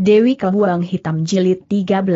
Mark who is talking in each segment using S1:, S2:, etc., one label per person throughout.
S1: Dewi Kebuang Hitam Jilid 13.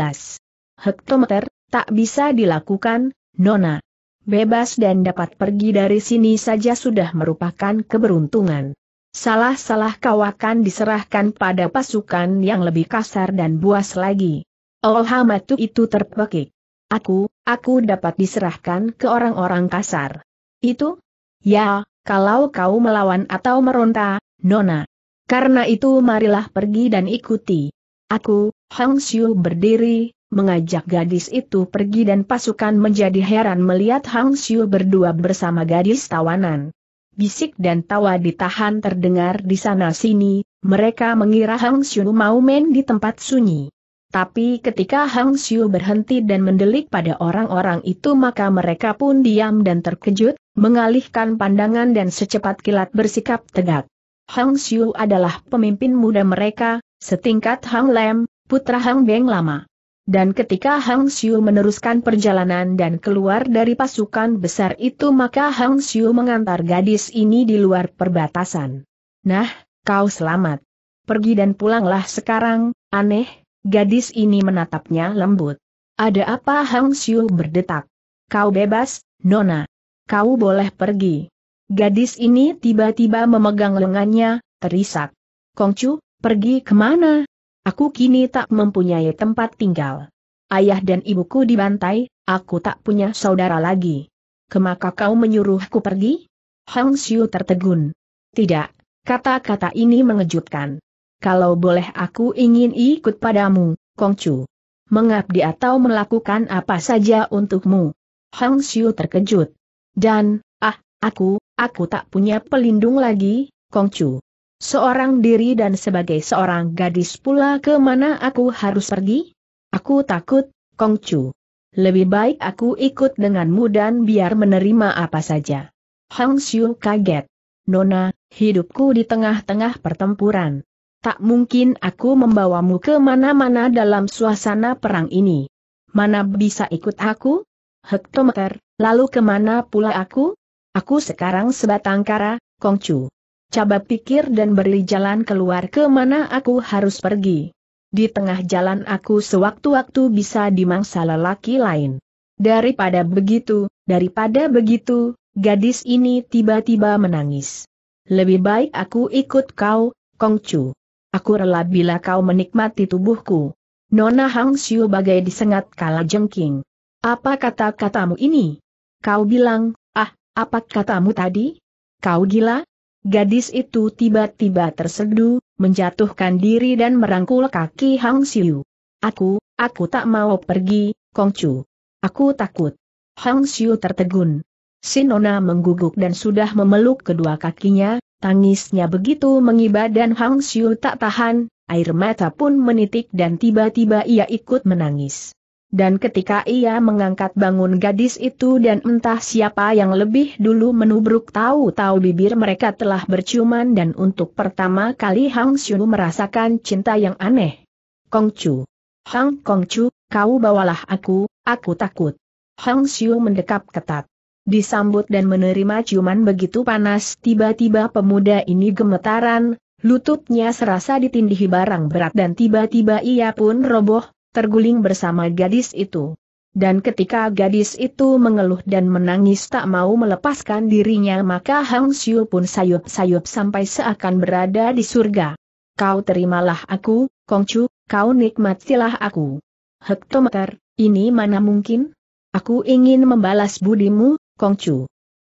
S1: Hektometer, tak bisa dilakukan, Nona. Bebas dan dapat pergi dari sini saja sudah merupakan keberuntungan. Salah-salah kau akan diserahkan pada pasukan yang lebih kasar dan buas lagi. Olhamatu oh, itu terpekik. Aku, aku dapat diserahkan ke orang-orang kasar. Itu? Ya, kalau kau melawan atau meronta, Nona. Karena itu marilah pergi dan ikuti. Aku, Hang Xiu berdiri, mengajak gadis itu pergi dan pasukan menjadi heran melihat Hang Xiu berdua bersama gadis tawanan. Bisik dan tawa ditahan terdengar di sana-sini, mereka mengira Hang Xiu mau main di tempat sunyi. Tapi ketika Hang Xiu berhenti dan mendelik pada orang-orang itu maka mereka pun diam dan terkejut, mengalihkan pandangan dan secepat kilat bersikap tegak. Hang Xiu adalah pemimpin muda mereka, setingkat Hang Lem, putra Hang Beng lama. Dan ketika Hang Xiu meneruskan perjalanan dan keluar dari pasukan besar itu maka Hang Xiu mengantar gadis ini di luar perbatasan. Nah, kau selamat. Pergi dan pulanglah sekarang, aneh, gadis ini menatapnya lembut. Ada apa Hang Xiu berdetak? Kau bebas, Nona. Kau boleh pergi. Gadis ini tiba-tiba memegang lengannya, terisak. Kongcu, Pergi kemana? Aku kini tak mempunyai tempat tinggal. Ayah dan ibuku dibantai, aku tak punya saudara lagi. Kemaka kau menyuruhku pergi? Hang Xiu tertegun. Tidak, kata-kata ini mengejutkan. Kalau boleh aku ingin ikut padamu, Kong Chu. Mengabdi atau melakukan apa saja untukmu. Hang Xiu terkejut. Dan, ah, aku, aku tak punya pelindung lagi, Kong Chu seorang diri dan sebagai seorang gadis pula ke mana aku harus pergi? Aku takut, Kongcu. Lebih baik aku ikut denganmu dan biar menerima apa saja. Hang Xiu kaget. Nona, hidupku di tengah-tengah pertempuran. Tak mungkin aku membawamu ke mana-mana dalam suasana perang ini. Mana bisa ikut aku? Hektometer, lalu kemana pula aku? Aku sekarang sebatang kara, Kongcu. Coba pikir dan beri jalan keluar ke mana aku harus pergi. Di tengah jalan aku sewaktu-waktu bisa dimangsa lelaki lain. Daripada begitu, daripada begitu, gadis ini tiba-tiba menangis. Lebih baik aku ikut kau, Kongcu. Aku rela bila kau menikmati tubuhku. Nona Hang Xiu bagai disengat kala jengking. Apa kata-katamu ini? Kau bilang, ah, apa katamu tadi? Kau gila? Gadis itu tiba-tiba terseduh, menjatuhkan diri dan merangkul kaki Hang Xiu. Aku, aku tak mau pergi, Kong Chu. Aku takut. Hang Xiu tertegun. Sinona mengguguk dan sudah memeluk kedua kakinya, tangisnya begitu mengiba dan Hang Xiu tak tahan, air mata pun menitik dan tiba-tiba ia ikut menangis dan ketika ia mengangkat bangun gadis itu dan entah siapa yang lebih dulu menubruk tahu-tahu bibir mereka telah berciuman dan untuk pertama kali Hang Xiu merasakan cinta yang aneh. Kong Chu, Hang Kong Chu, kau bawalah aku, aku takut. Hang Xiu mendekap ketat. Disambut dan menerima ciuman begitu panas tiba-tiba pemuda ini gemetaran, lututnya serasa ditindih barang berat dan tiba-tiba ia pun roboh, terguling bersama gadis itu. Dan ketika gadis itu mengeluh dan menangis tak mau melepaskan dirinya maka Hang Xiu pun sayup-sayup sampai seakan berada di surga. Kau terimalah aku, Kong Chu, kau nikmatilah aku. Hektometer, ini mana mungkin? Aku ingin membalas budimu, Kong Chu.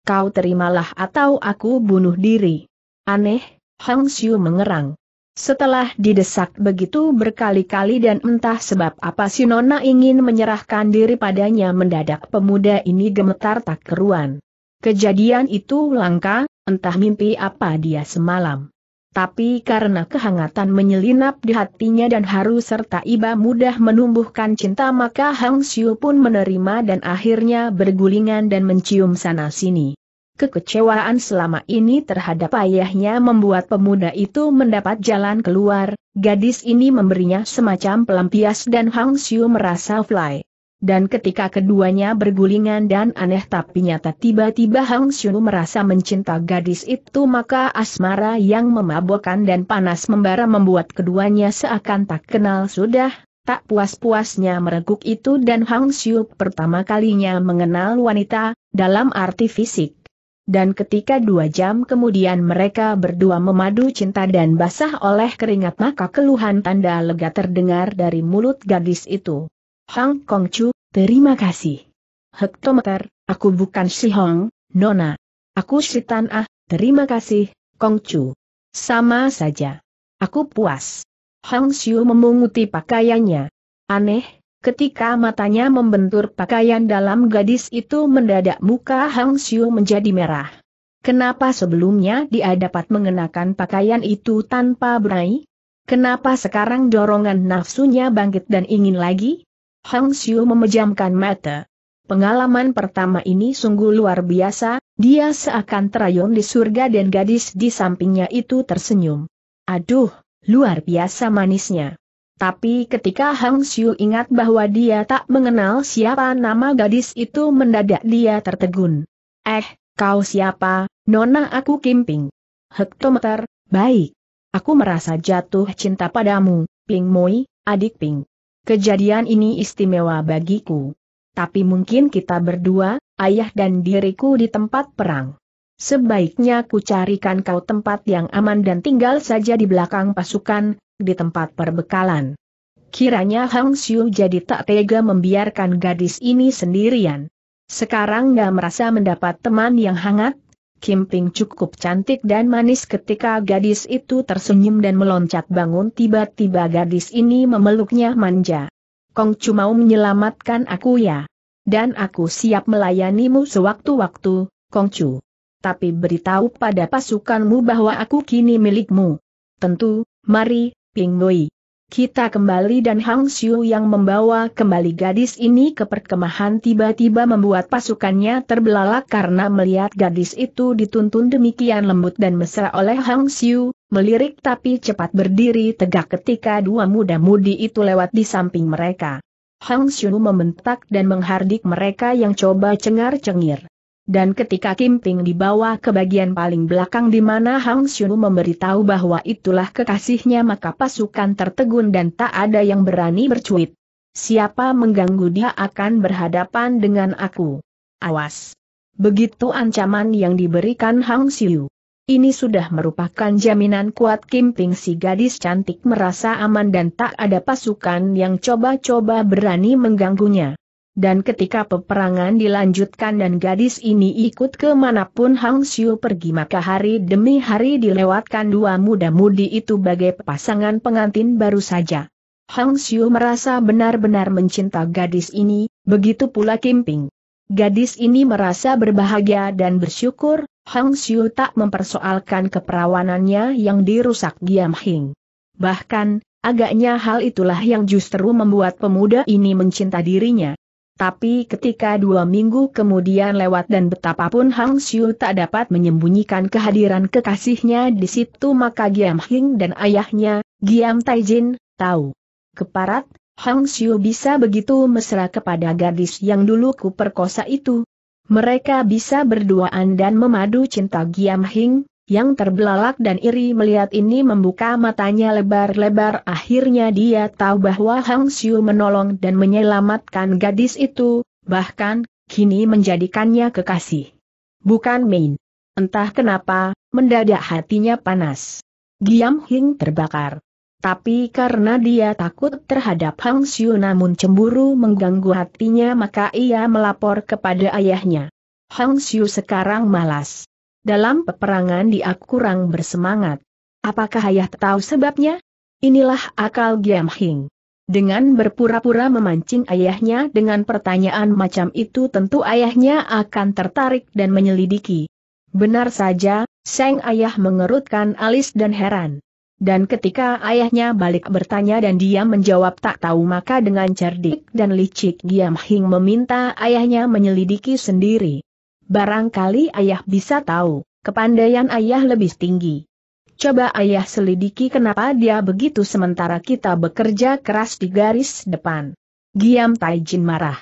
S1: Kau terimalah atau aku bunuh diri. Aneh, Hang Xiu mengerang. Setelah didesak begitu berkali-kali dan entah sebab apa si Nona ingin menyerahkan diri padanya mendadak pemuda ini gemetar tak keruan. Kejadian itu langka, entah mimpi apa dia semalam. Tapi karena kehangatan menyelinap di hatinya dan haru serta iba mudah menumbuhkan cinta maka Hang Xiu pun menerima dan akhirnya bergulingan dan mencium sana-sini. Kekecewaan selama ini terhadap ayahnya membuat pemuda itu mendapat jalan keluar, gadis ini memberinya semacam pelampias dan Hang Xiu merasa fly. Dan ketika keduanya bergulingan dan aneh tapi nyata tiba-tiba Hang Xiu merasa mencinta gadis itu maka asmara yang memabukkan dan panas membara membuat keduanya seakan tak kenal sudah, tak puas-puasnya mereguk itu dan Hang Xiu pertama kalinya mengenal wanita, dalam arti fisik dan ketika dua jam kemudian mereka berdua memadu cinta dan basah oleh keringat maka keluhan tanda lega terdengar dari mulut gadis itu. Hang Kong Chu, terima kasih. Hektometer, aku bukan si Hong, Nona. Aku si Tan Ah, terima kasih, Kong Chu. Sama saja. Aku puas. Hang Xiu memunguti pakaiannya. Aneh, Ketika matanya membentur pakaian dalam gadis itu mendadak muka Hang Xiu menjadi merah. Kenapa sebelumnya dia dapat mengenakan pakaian itu tanpa berai? Kenapa sekarang dorongan nafsunya bangkit dan ingin lagi? Hang Xiu memejamkan mata. Pengalaman pertama ini sungguh luar biasa, dia seakan terayun di surga dan gadis di sampingnya itu tersenyum. Aduh, luar biasa manisnya. Tapi ketika Hang Xiu ingat bahwa dia tak mengenal siapa nama gadis itu mendadak dia tertegun. Eh, kau siapa, nona aku Kimping. Hektometer, baik. Aku merasa jatuh cinta padamu, Ping Moi, adik Ping. Kejadian ini istimewa bagiku. Tapi mungkin kita berdua, ayah dan diriku di tempat perang. Sebaiknya ku carikan kau tempat yang aman dan tinggal saja di belakang pasukan, di tempat perbekalan. Kiranya Hang Xiu jadi tak tega membiarkan gadis ini sendirian. Sekarang gak merasa mendapat teman yang hangat, Kim Ping cukup cantik dan manis ketika gadis itu tersenyum dan meloncat bangun tiba-tiba gadis ini memeluknya manja. Kong Chu mau menyelamatkan aku ya. Dan aku siap melayanimu sewaktu-waktu, Kong Chu. Tapi beritahu pada pasukanmu bahwa aku kini milikmu. Tentu, mari, Ping Mui. Kita kembali dan Hang Xiu yang membawa kembali gadis ini ke perkemahan tiba-tiba membuat pasukannya terbelalak karena melihat gadis itu dituntun demikian lembut dan mesra oleh Hang Xiu, melirik tapi cepat berdiri tegak ketika dua muda-mudi itu lewat di samping mereka. Hang Xiu membentak dan menghardik mereka yang coba cengar-cengir. Dan ketika Kim Ping dibawa ke bagian paling belakang di mana Hang Xiu memberitahu bahwa itulah kekasihnya maka pasukan tertegun dan tak ada yang berani bercuit. Siapa mengganggu dia akan berhadapan dengan aku. Awas. Begitu ancaman yang diberikan Hang Xiu. Ini sudah merupakan jaminan kuat Kim Ping si gadis cantik merasa aman dan tak ada pasukan yang coba-coba berani mengganggunya. Dan ketika peperangan dilanjutkan dan gadis ini ikut kemanapun Hang Xiu pergi maka hari demi hari dilewatkan dua muda-mudi itu bagai pasangan pengantin baru saja. Hang Xiu merasa benar-benar mencinta gadis ini, begitu pula Kim Ping. Gadis ini merasa berbahagia dan bersyukur, Hang Xiu tak mempersoalkan keperawanannya yang dirusak Giam Hing. Bahkan, agaknya hal itulah yang justru membuat pemuda ini mencinta dirinya. Tapi ketika dua minggu kemudian lewat dan betapapun Hang Xiu tak dapat menyembunyikan kehadiran kekasihnya di situ maka Giam Hing dan ayahnya, Giam Taijin, tahu. Keparat, Hang Xiu bisa begitu mesra kepada gadis yang dulu kuperkosa itu. Mereka bisa berduaan dan memadu cinta Giam Hing, yang terbelalak dan iri melihat ini membuka matanya lebar-lebar akhirnya dia tahu bahwa Hang Xiu menolong dan menyelamatkan gadis itu, bahkan, kini menjadikannya kekasih. Bukan main. Entah kenapa, mendadak hatinya panas. Giam Hing terbakar. Tapi karena dia takut terhadap Hang Xiu namun cemburu mengganggu hatinya maka ia melapor kepada ayahnya. Hang Xiu sekarang malas dalam peperangan dia kurang bersemangat. Apakah ayah tahu sebabnya? Inilah akal Giam Hing. Dengan berpura-pura memancing ayahnya dengan pertanyaan macam itu tentu ayahnya akan tertarik dan menyelidiki. Benar saja, sang ayah mengerutkan alis dan heran. Dan ketika ayahnya balik bertanya dan dia menjawab tak tahu maka dengan cerdik dan licik Giam Hing meminta ayahnya menyelidiki sendiri barangkali ayah bisa tahu, kepandaian ayah lebih tinggi. Coba ayah selidiki kenapa dia begitu sementara kita bekerja keras di garis depan. Giam Taijin marah.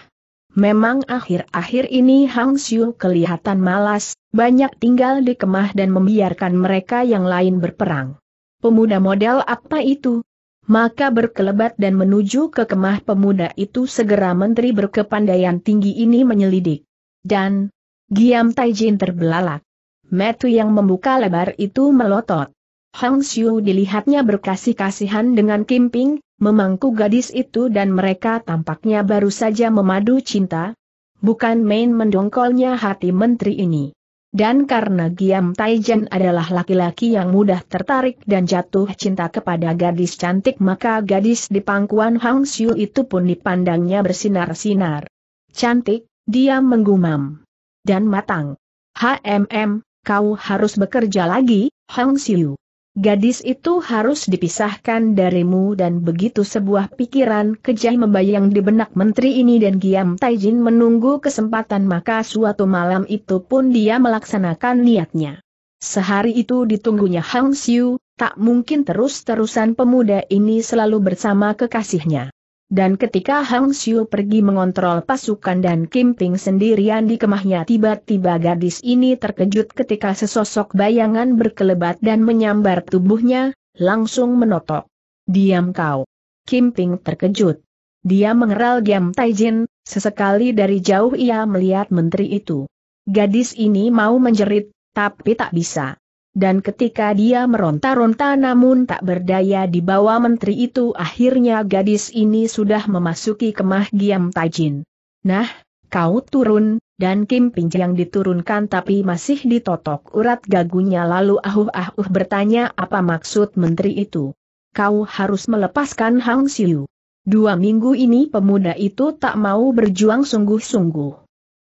S1: Memang akhir-akhir ini Hang Xiu kelihatan malas, banyak tinggal di kemah dan membiarkan mereka yang lain berperang. Pemuda model apa itu? Maka berkelebat dan menuju ke kemah pemuda itu segera menteri berkepandaian tinggi ini menyelidik. Dan, Giam Taijin terbelalak. Metu yang membuka lebar itu melotot. Hang Xiu dilihatnya berkasih-kasihan dengan Kim Ping, memangku gadis itu dan mereka tampaknya baru saja memadu cinta. Bukan main mendongkolnya hati menteri ini. Dan karena Giam Taijin adalah laki-laki yang mudah tertarik dan jatuh cinta kepada gadis cantik maka gadis di pangkuan Hang Xiu itu pun dipandangnya bersinar-sinar. Cantik, dia menggumam dan matang. HMM, kau harus bekerja lagi, Hang Siu. Gadis itu harus dipisahkan darimu dan begitu sebuah pikiran kejah membayang di benak menteri ini dan Giam Taijin menunggu kesempatan maka suatu malam itu pun dia melaksanakan niatnya. Sehari itu ditunggunya Hang Xiu, tak mungkin terus-terusan pemuda ini selalu bersama kekasihnya. Dan ketika Hang Xiu pergi mengontrol pasukan dan Kim Ping sendirian di kemahnya tiba-tiba gadis ini terkejut ketika sesosok bayangan berkelebat dan menyambar tubuhnya, langsung menotok. Diam kau. Kim Ping terkejut. Dia mengeral Giam Taijin, sesekali dari jauh ia melihat menteri itu. Gadis ini mau menjerit, tapi tak bisa dan ketika dia meronta-ronta namun tak berdaya di bawah menteri itu akhirnya gadis ini sudah memasuki kemah Giam Tajin. Nah, kau turun, dan Kim yang diturunkan tapi masih ditotok urat gagunya lalu ahuh-ahuh bertanya apa maksud menteri itu. Kau harus melepaskan Hang Siu. Dua minggu ini pemuda itu tak mau berjuang sungguh-sungguh.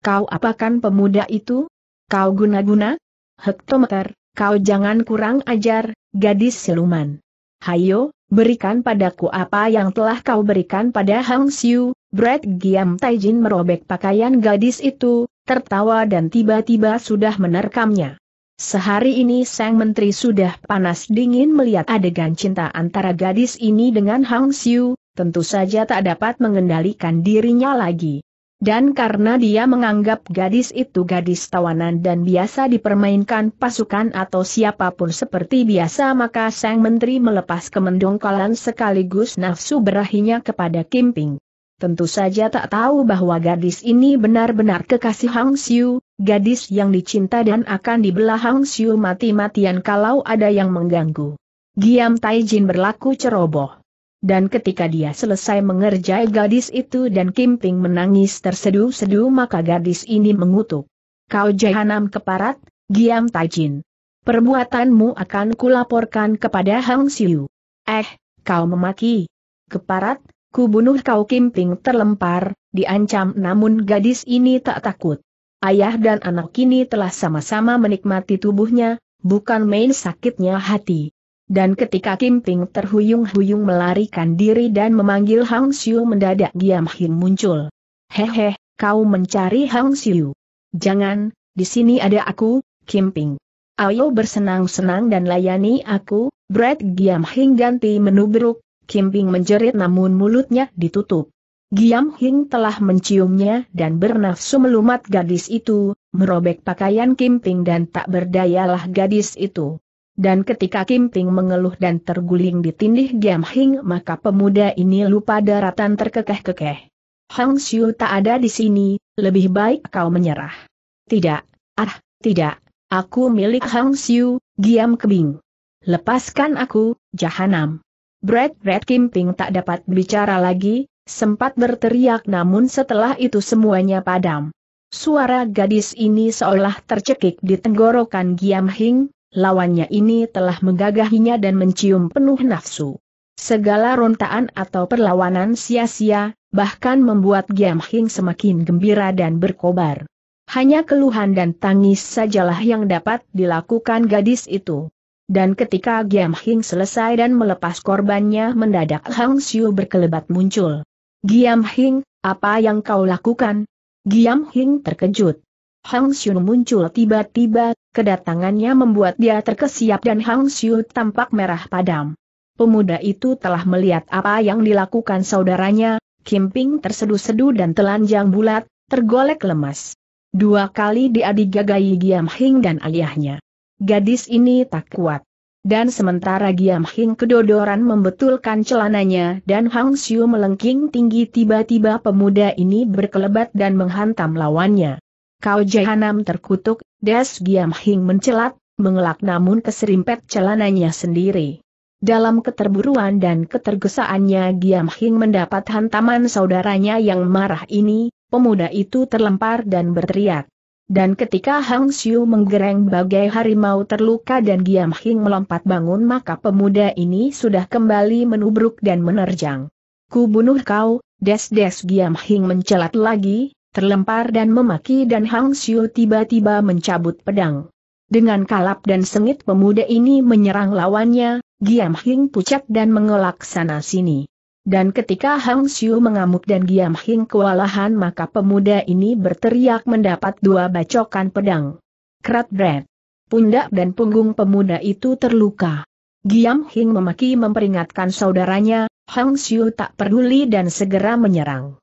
S1: Kau apakan pemuda itu? Kau guna-guna? Hektometer, Kau jangan kurang ajar, gadis siluman. Hayo, berikan padaku apa yang telah kau berikan pada Hang Siu. Brad Giam Taijin merobek pakaian gadis itu, tertawa dan tiba-tiba sudah menerkamnya. Sehari ini sang menteri sudah panas dingin melihat adegan cinta antara gadis ini dengan Hang Siu, tentu saja tak dapat mengendalikan dirinya lagi. Dan karena dia menganggap gadis itu gadis tawanan dan biasa dipermainkan pasukan atau siapapun seperti biasa maka sang menteri melepas kemendongkolan sekaligus nafsu berahinya kepada Kim Ping. Tentu saja tak tahu bahwa gadis ini benar-benar kekasih Hang Siu, gadis yang dicinta dan akan dibelah Hang Siu mati-matian kalau ada yang mengganggu. Giam Taijin berlaku ceroboh. Dan ketika dia selesai mengerjai gadis itu dan Kim Ping menangis tersedu sedu maka gadis ini mengutuk. Kau jahanam keparat, Giam Tajin. Perbuatanmu akan kulaporkan kepada Hang Siu. Eh, kau memaki. Keparat, ku bunuh kau Kim Ping terlempar, diancam namun gadis ini tak takut. Ayah dan anak kini telah sama-sama menikmati tubuhnya, bukan main sakitnya hati. Dan ketika Kim Ping terhuyung-huyung melarikan diri dan memanggil Hang Xiu, mendadak Giam Hin muncul. Hehe, kau mencari Hang Xiu? Jangan, di sini ada aku, Kim Ping. Ayo bersenang-senang dan layani aku, Brad Giam Hing ganti menu beruk, Kim Ping menjerit namun mulutnya ditutup. Giam Hing telah menciumnya dan bernafsu melumat gadis itu, merobek pakaian Kim Ping dan tak berdayalah gadis itu. Dan ketika Kim Ting mengeluh dan terguling di tindih Giam Hing maka pemuda ini lupa daratan terkekeh-kekeh. Hang Xiu tak ada di sini, lebih baik kau menyerah. Tidak, ah, tidak, aku milik Hang Xiu, Giam Kebing. Lepaskan aku, jahanam. Brad Red Kim Ping tak dapat bicara lagi, sempat berteriak namun setelah itu semuanya padam. Suara gadis ini seolah tercekik di tenggorokan Giam Hing, lawannya ini telah menggagahinya dan mencium penuh nafsu. Segala rontaan atau perlawanan sia-sia, bahkan membuat Giam Hing semakin gembira dan berkobar. Hanya keluhan dan tangis sajalah yang dapat dilakukan gadis itu. Dan ketika Giam Hing selesai dan melepas korbannya mendadak Hang Xiu berkelebat muncul. Giam Hing, apa yang kau lakukan? Giam Hing terkejut. Hang Xiu muncul tiba-tiba, kedatangannya membuat dia terkesiap dan Hang Xiu tampak merah padam. Pemuda itu telah melihat apa yang dilakukan saudaranya, Kim Ping tersedu-sedu dan telanjang bulat, tergolek lemas. Dua kali dia digagai Giam Hing dan ayahnya. Gadis ini tak kuat. Dan sementara Giam Hing kedodoran membetulkan celananya dan Hang Xiu melengking tinggi tiba-tiba pemuda ini berkelebat dan menghantam lawannya. Kau jahanam terkutuk, Des Giam Hing mencelat, mengelak namun keserimpet celananya sendiri. Dalam keterburuan dan ketergesaannya Giam Hing mendapat hantaman saudaranya yang marah ini, pemuda itu terlempar dan berteriak. Dan ketika Hang Xiu menggereng bagai harimau terluka dan Giam Hing melompat bangun maka pemuda ini sudah kembali menubruk dan menerjang. Ku bunuh kau, des-des Giam Hing mencelat lagi, terlempar dan memaki dan Hang Xiu tiba-tiba mencabut pedang. Dengan kalap dan sengit pemuda ini menyerang lawannya, Giam Hing pucat dan mengelak sana-sini. Dan ketika Hang Xiu mengamuk dan Giam Hing kewalahan maka pemuda ini berteriak mendapat dua bacokan pedang. Krat bret. Pundak dan punggung pemuda itu terluka. Giam Hing memaki memperingatkan saudaranya, Hang Xiu tak peduli dan segera menyerang.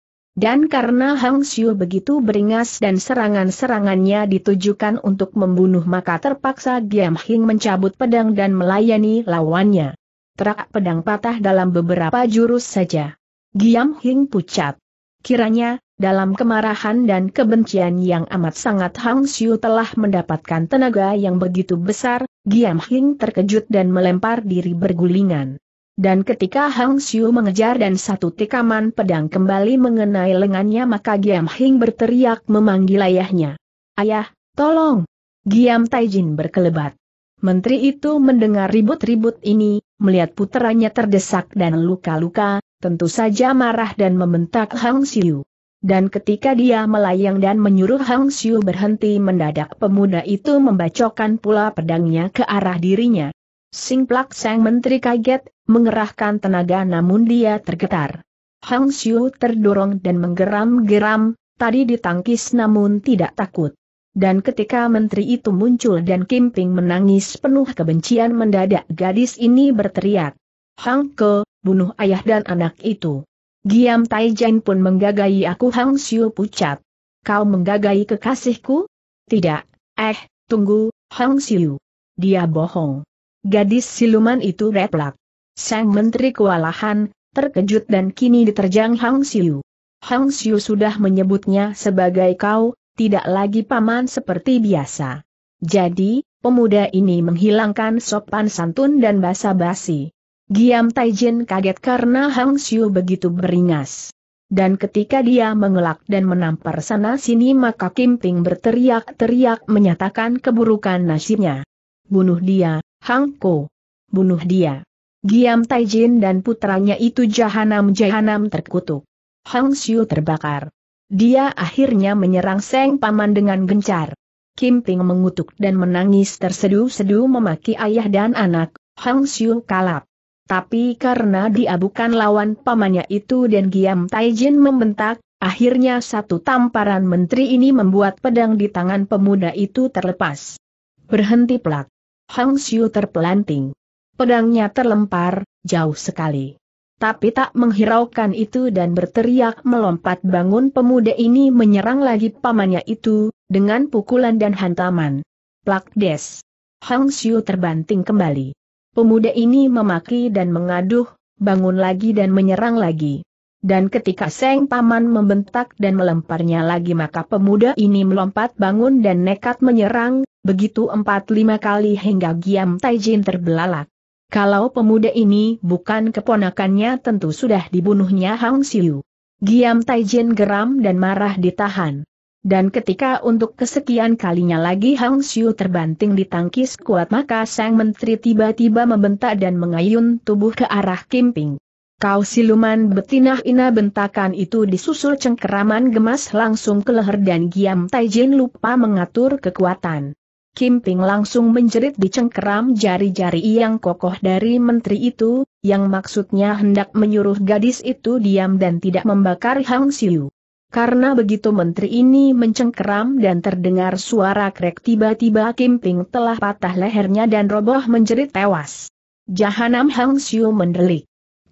S1: Dan karena Hang Xiu begitu beringas dan serangan-serangannya ditujukan untuk membunuh maka terpaksa Giam Hing mencabut pedang dan melayani lawannya. Terak pedang patah dalam beberapa jurus saja. Giam Hing pucat. Kiranya, dalam kemarahan dan kebencian yang amat sangat Hang Xiu telah mendapatkan tenaga yang begitu besar, Giam Hing terkejut dan melempar diri bergulingan. Dan ketika Hang Xiu mengejar dan satu tikaman pedang kembali mengenai lengannya maka Giam Hing berteriak memanggil ayahnya. Ayah, tolong! Giam Taijin berkelebat. Menteri itu mendengar ribut-ribut ini, melihat puteranya terdesak dan luka-luka, tentu saja marah dan membentak Hang Xiu. Dan ketika dia melayang dan menyuruh Hang Xiu berhenti mendadak pemuda itu membacokan pula pedangnya ke arah dirinya. Singplak sang menteri kaget, mengerahkan tenaga namun dia tergetar. Hang Xiu terdorong dan menggeram-geram, tadi ditangkis namun tidak takut. Dan ketika menteri itu muncul dan Kim Ping menangis penuh kebencian mendadak gadis ini berteriak. Hang Ke, bunuh ayah dan anak itu. Giam Tai Jin pun menggagai aku Hang Xiu pucat. Kau menggagai kekasihku? Tidak, eh, tunggu, Hang Xiu. Dia bohong. Gadis siluman itu replak. Sang menteri kewalahan, terkejut dan kini diterjang Hang Siu. Hang Siu sudah menyebutnya sebagai kau, tidak lagi paman seperti biasa. Jadi, pemuda ini menghilangkan sopan santun dan basa-basi. Giam Taijin kaget karena Hang Siu begitu beringas. Dan ketika dia mengelak dan menampar sana-sini maka Kim Ping berteriak-teriak menyatakan keburukan nasibnya. Bunuh dia, Hang Ko. Bunuh dia. Giam Taijin dan putranya itu jahanam-jahanam terkutuk. Hang Xiu terbakar. Dia akhirnya menyerang Seng Paman dengan gencar. Kim Ping mengutuk dan menangis tersedu-sedu memaki ayah dan anak, Hang Xiu kalap. Tapi karena dia bukan lawan pamannya itu dan Giam Taijin membentak, akhirnya satu tamparan menteri ini membuat pedang di tangan pemuda itu terlepas. Berhenti plak. Hang Xiu terpelanting. Pedangnya terlempar, jauh sekali. Tapi tak menghiraukan itu dan berteriak melompat bangun pemuda ini menyerang lagi pamannya itu, dengan pukulan dan hantaman. Plak des. Hang Xiu terbanting kembali. Pemuda ini memaki dan mengaduh, bangun lagi dan menyerang lagi. Dan ketika Seng Paman membentak dan melemparnya lagi maka pemuda ini melompat bangun dan nekat menyerang, Begitu empat lima kali hingga Giam Taijin terbelalak. Kalau pemuda ini bukan keponakannya tentu sudah dibunuhnya Hang Siu. Giam Taijin geram dan marah ditahan. Dan ketika untuk kesekian kalinya lagi Hang Siu terbanting di tangkis kuat maka sang menteri tiba-tiba membentak dan mengayun tubuh ke arah Kim Ping. Kau siluman betina ina bentakan itu disusul cengkeraman gemas langsung ke leher dan Giam Taijin lupa mengatur kekuatan. Kim Ping langsung menjerit dicengkeram jari-jari yang kokoh dari menteri itu, yang maksudnya hendak menyuruh gadis itu diam dan tidak membakar Hang Siu. Karena begitu menteri ini mencengkeram dan terdengar suara krek tiba-tiba Kim Ping telah patah lehernya dan roboh menjerit tewas. Jahanam Hang Siu mendelik.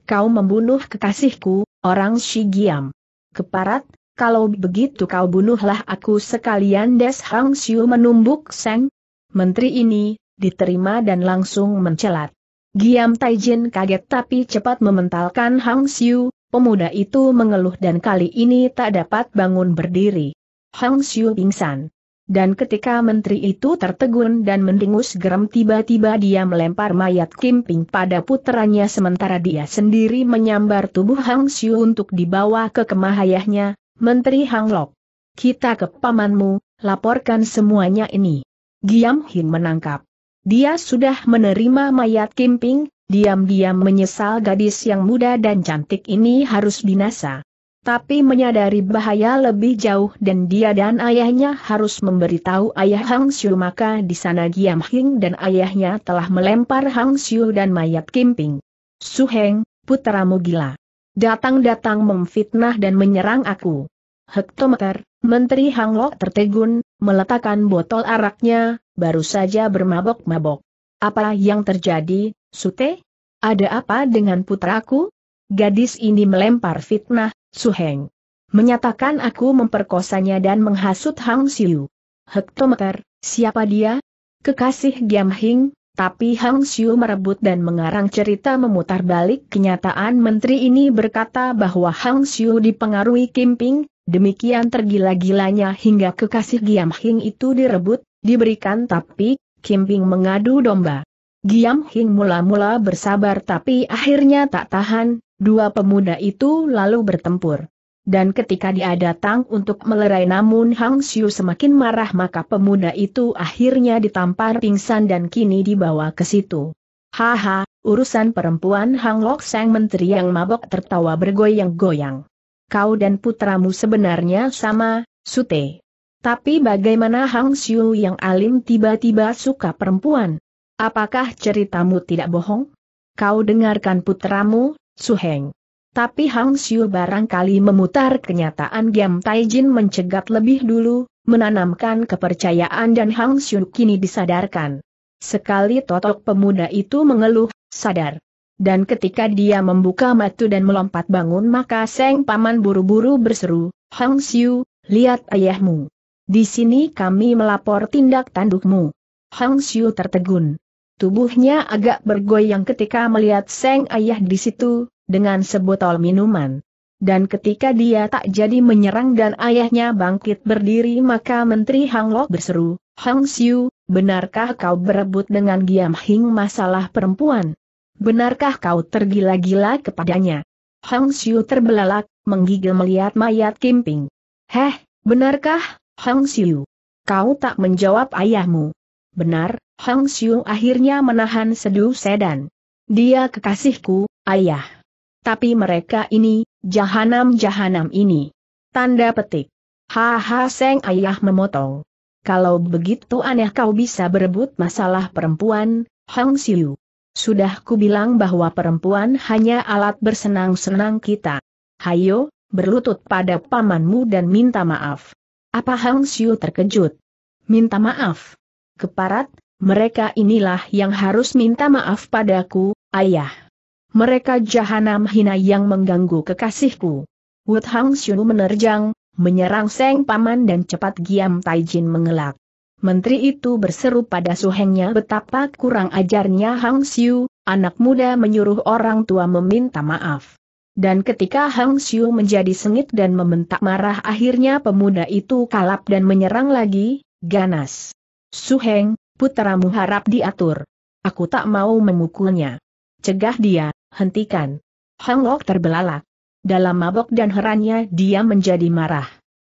S1: Kau membunuh kekasihku, orang Shigiam. Keparat, kalau begitu kau bunuhlah aku sekalian Des Hang Xiu menumbuk Seng. Menteri ini, diterima dan langsung mencelat. Giam Taijin kaget tapi cepat mementalkan Hang Xiu. pemuda itu mengeluh dan kali ini tak dapat bangun berdiri. Hang Xiu pingsan. Dan ketika menteri itu tertegun dan mendengus geram tiba-tiba dia melempar mayat Kim Ping pada puterannya sementara dia sendiri menyambar tubuh Hang Xiu untuk dibawa ke kemahayahnya, Menteri Hanglok. Kita ke pamanmu, laporkan semuanya ini. Giam Hin menangkap. Dia sudah menerima mayat Kimping, diam-diam menyesal gadis yang muda dan cantik ini harus binasa. Tapi menyadari bahaya lebih jauh dan dia dan ayahnya harus memberitahu ayah Hang Xiu maka di sana Giam Hing dan ayahnya telah melempar Hang Xiu dan mayat Kimping. Suheng, putramu gila datang-datang memfitnah dan menyerang aku. Hektometer, Menteri Hanglok tertegun, meletakkan botol araknya, baru saja bermabok-mabok. Apa yang terjadi, Sute? Ada apa dengan putraku? Gadis ini melempar fitnah, Suheng. Menyatakan aku memperkosanya dan menghasut Hang Siu. Hektometer, siapa dia? Kekasih Giam Hing, tapi Hang Xiu merebut dan mengarang cerita memutar balik kenyataan menteri ini berkata bahwa Hang Xiu dipengaruhi Kim Ping, demikian tergila-gilanya hingga kekasih Giam Hing itu direbut, diberikan tapi, Kim Ping mengadu domba. Giam Hing mula-mula bersabar tapi akhirnya tak tahan, dua pemuda itu lalu bertempur. Dan ketika dia datang untuk melerai namun Hang Xiu semakin marah maka pemuda itu akhirnya ditampar pingsan dan kini dibawa ke situ. Haha, urusan perempuan Hang Lok Sang Menteri yang mabok tertawa bergoyang-goyang. Kau dan putramu sebenarnya sama, Sute. Tapi bagaimana Hang Xiu yang alim tiba-tiba suka perempuan? Apakah ceritamu tidak bohong? Kau dengarkan putramu, Su Heng. Tapi Hang Xiu barangkali memutar kenyataan Giam Taijin mencegat lebih dulu, menanamkan kepercayaan dan Hang Xiu kini disadarkan. Sekali totok pemuda itu mengeluh, sadar. Dan ketika dia membuka matu dan melompat bangun maka Seng Paman buru-buru berseru, Hang Xiu, lihat ayahmu. Di sini kami melapor tindak tandukmu. Hang Xiu tertegun. Tubuhnya agak bergoyang ketika melihat Seng ayah di situ, dengan sebotol minuman. Dan ketika dia tak jadi menyerang dan ayahnya bangkit berdiri maka Menteri Hang Lok berseru, Hang Siu, benarkah kau berebut dengan Giam Hing masalah perempuan? Benarkah kau tergila-gila kepadanya? Hang Siu terbelalak, menggigil melihat mayat Kim Ping. Heh, benarkah, Hang Siu? Kau tak menjawab ayahmu. Benar, Hang Siu akhirnya menahan seduh sedan. Dia kekasihku, ayah. Tapi mereka ini, jahanam-jahanam ini. Tanda petik. Haha Seng Ayah memotong. Kalau begitu aneh kau bisa berebut masalah perempuan, Hang Siu. Sudah kubilang bahwa perempuan hanya alat bersenang-senang kita. Hayo, berlutut pada pamanmu dan minta maaf. Apa Hang Siu terkejut? Minta maaf. Keparat, mereka inilah yang harus minta maaf padaku, ayah mereka jahanam hina yang mengganggu kekasihku. Wut Hang Xiu menerjang, menyerang Seng Paman dan cepat Giam Taijin mengelak. Menteri itu berseru pada Su Hengnya betapa kurang ajarnya Hang Xiu, anak muda menyuruh orang tua meminta maaf. Dan ketika Hang Xiu menjadi sengit dan membentak marah akhirnya pemuda itu kalap dan menyerang lagi, ganas. Su Heng, putramu harap diatur. Aku tak mau memukulnya. Cegah dia, hentikan. Hang Lok terbelalak. Dalam mabok dan herannya dia menjadi marah.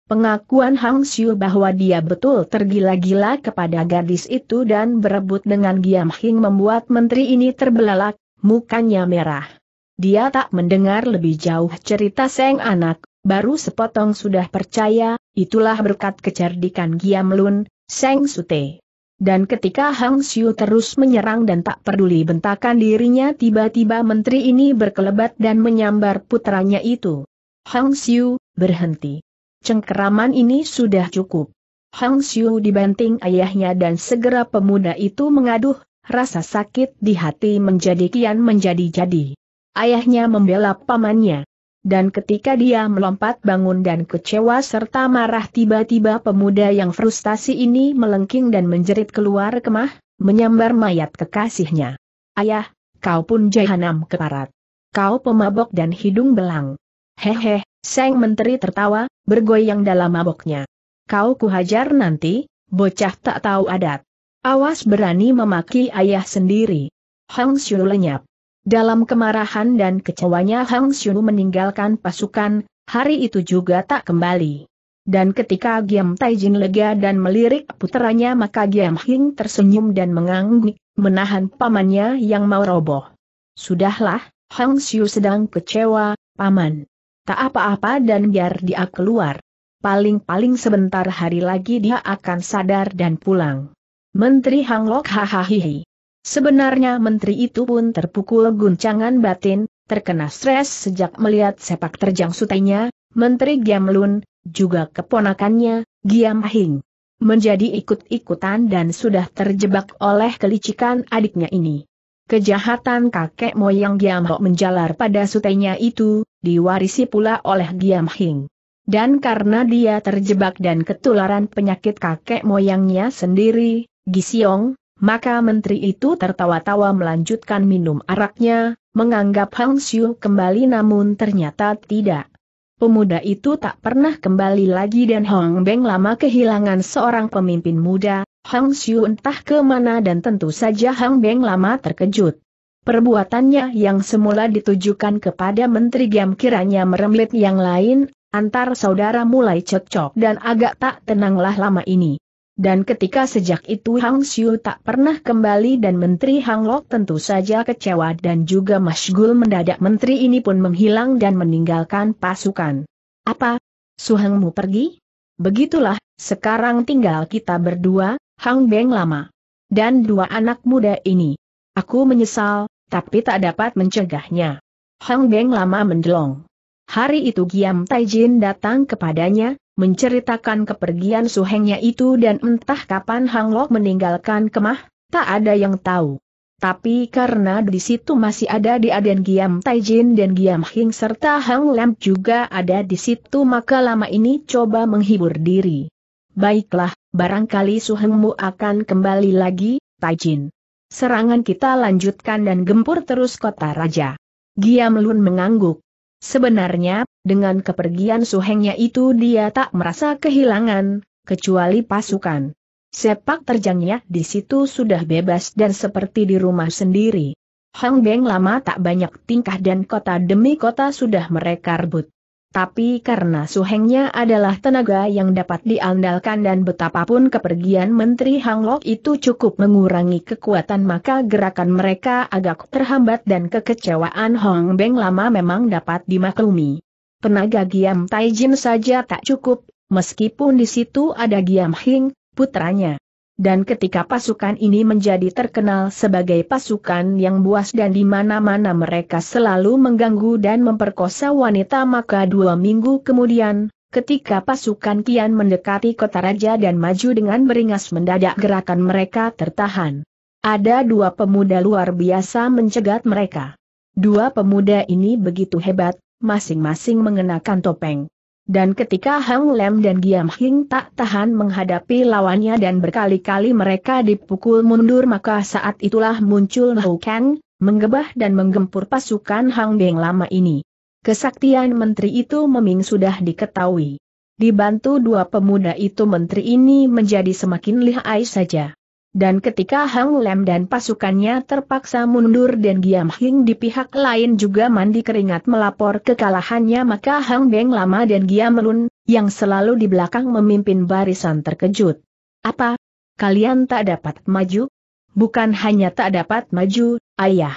S1: Pengakuan Hang Xiu bahwa dia betul tergila-gila kepada gadis itu dan berebut dengan Giam Hing membuat menteri ini terbelalak, mukanya merah. Dia tak mendengar lebih jauh cerita Seng Anak, baru sepotong sudah percaya, itulah berkat kecerdikan Giam Lun, Seng Sute. Dan ketika Hang Xiu terus menyerang dan tak peduli bentakan dirinya tiba-tiba menteri ini berkelebat dan menyambar putranya itu. Hang Xiu, berhenti. Cengkeraman ini sudah cukup. Hang Xiu dibanting ayahnya dan segera pemuda itu mengaduh, rasa sakit di hati menjadi kian menjadi-jadi. Ayahnya membela pamannya dan ketika dia melompat bangun dan kecewa serta marah tiba-tiba pemuda yang frustasi ini melengking dan menjerit keluar kemah, menyambar mayat kekasihnya. Ayah, kau pun jahanam keparat. Kau pemabok dan hidung belang. Hehe, Seng Menteri tertawa, bergoyang dalam maboknya. Kau kuhajar nanti, bocah tak tahu adat. Awas berani memaki ayah sendiri. Hang Xiu lenyap. Dalam kemarahan dan kecewanya Hang Xiu meninggalkan pasukan, hari itu juga tak kembali. Dan ketika Giam Taijin lega dan melirik puteranya maka Giam Hing tersenyum dan mengangguk, menahan pamannya yang mau roboh. Sudahlah, Hang Xiu sedang kecewa, paman. Tak apa-apa dan biar dia keluar. Paling-paling sebentar hari lagi dia akan sadar dan pulang. Menteri Hang Lok hahaha. Sebenarnya menteri itu pun terpukul guncangan batin, terkena stres sejak melihat sepak terjang sutainya, Menteri Giam Lun, juga keponakannya, Giam Hing. Menjadi ikut-ikutan dan sudah terjebak oleh kelicikan adiknya ini. Kejahatan kakek moyang Giam Ho menjalar pada sutainya itu, diwarisi pula oleh Giam Hing. Dan karena dia terjebak dan ketularan penyakit kakek moyangnya sendiri, Gisiong, maka menteri itu tertawa-tawa melanjutkan minum araknya, menganggap Hang Xiu kembali namun ternyata tidak. Pemuda itu tak pernah kembali lagi dan Hong Beng lama kehilangan seorang pemimpin muda, Hang Xiu entah kemana dan tentu saja Hang Beng lama terkejut. Perbuatannya yang semula ditujukan kepada Menteri Giam kiranya meremlet yang lain, antar saudara mulai cekcok dan agak tak tenanglah lama ini. Dan ketika sejak itu Hang Xiu tak pernah kembali dan Menteri Hang Lok tentu saja kecewa dan juga masgul mendadak Menteri ini pun menghilang dan meninggalkan pasukan. Apa? Suhengmu pergi? Begitulah, sekarang tinggal kita berdua, Hang Beng lama. Dan dua anak muda ini. Aku menyesal, tapi tak dapat mencegahnya. Hang Beng lama mendelong. Hari itu Giam Taijin datang kepadanya, menceritakan kepergian suhengnya itu dan entah kapan Hang Lok meninggalkan kemah, tak ada yang tahu. Tapi karena di situ masih ada di Aden Giam Taijin dan Giam Hing serta Hang Lam juga ada di situ maka lama ini coba menghibur diri. Baiklah, barangkali suhengmu akan kembali lagi, Taijin. Serangan kita lanjutkan dan gempur terus kota raja. Giam Lun mengangguk. Sebenarnya, dengan kepergian suhengnya itu dia tak merasa kehilangan, kecuali pasukan. Sepak terjangnya di situ sudah bebas dan seperti di rumah sendiri. Hang Beng lama tak banyak tingkah dan kota demi kota sudah mereka rebut. Tapi karena suhengnya adalah tenaga yang dapat diandalkan dan betapapun kepergian Menteri Hang Lok itu cukup mengurangi kekuatan maka gerakan mereka agak terhambat dan kekecewaan Hong Beng lama memang dapat dimaklumi. Tenaga Giam Taijin saja tak cukup, meskipun di situ ada Giam Hing, putranya. Dan ketika pasukan ini menjadi terkenal sebagai pasukan yang buas dan di mana-mana mereka selalu mengganggu dan memperkosa wanita maka dua minggu kemudian, ketika pasukan kian mendekati kota raja dan maju dengan beringas mendadak gerakan mereka tertahan. Ada dua pemuda luar biasa mencegat mereka. Dua pemuda ini begitu hebat, masing-masing mengenakan topeng. Dan ketika Hang Lem dan Giam Hing tak tahan menghadapi lawannya dan berkali-kali mereka dipukul mundur maka saat itulah muncul Hou Kang, menggebah dan menggempur pasukan Hang Beng lama ini. Kesaktian menteri itu meming sudah diketahui. Dibantu dua pemuda itu menteri ini menjadi semakin lihai saja dan ketika Hang Lem dan pasukannya terpaksa mundur dan Giam Hing di pihak lain juga mandi keringat melapor kekalahannya maka Hang Beng Lama dan Giam Lun, yang selalu di belakang memimpin barisan terkejut. Apa? Kalian tak dapat maju? Bukan hanya tak dapat maju, ayah.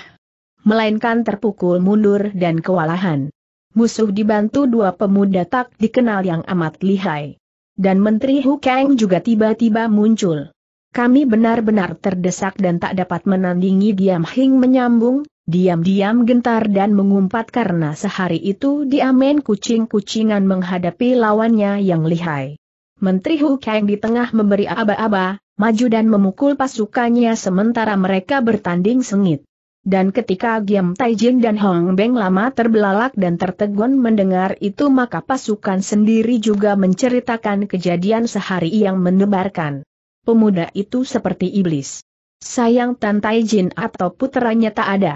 S1: Melainkan terpukul mundur dan kewalahan. Musuh dibantu dua pemuda tak dikenal yang amat lihai. Dan Menteri Hu Kang juga tiba-tiba muncul. Kami benar-benar terdesak dan tak dapat menandingi Diam Hing menyambung, diam-diam gentar dan mengumpat karena sehari itu diamen kucing-kucingan menghadapi lawannya yang lihai. Menteri Hu Kang di tengah memberi aba-aba, maju dan memukul pasukannya sementara mereka bertanding sengit. Dan ketika Giam Taijin dan Hong Beng lama terbelalak dan tertegun mendengar itu maka pasukan sendiri juga menceritakan kejadian sehari yang menebarkan pemuda itu seperti iblis. Sayang Tan Tai Jin atau puteranya tak ada.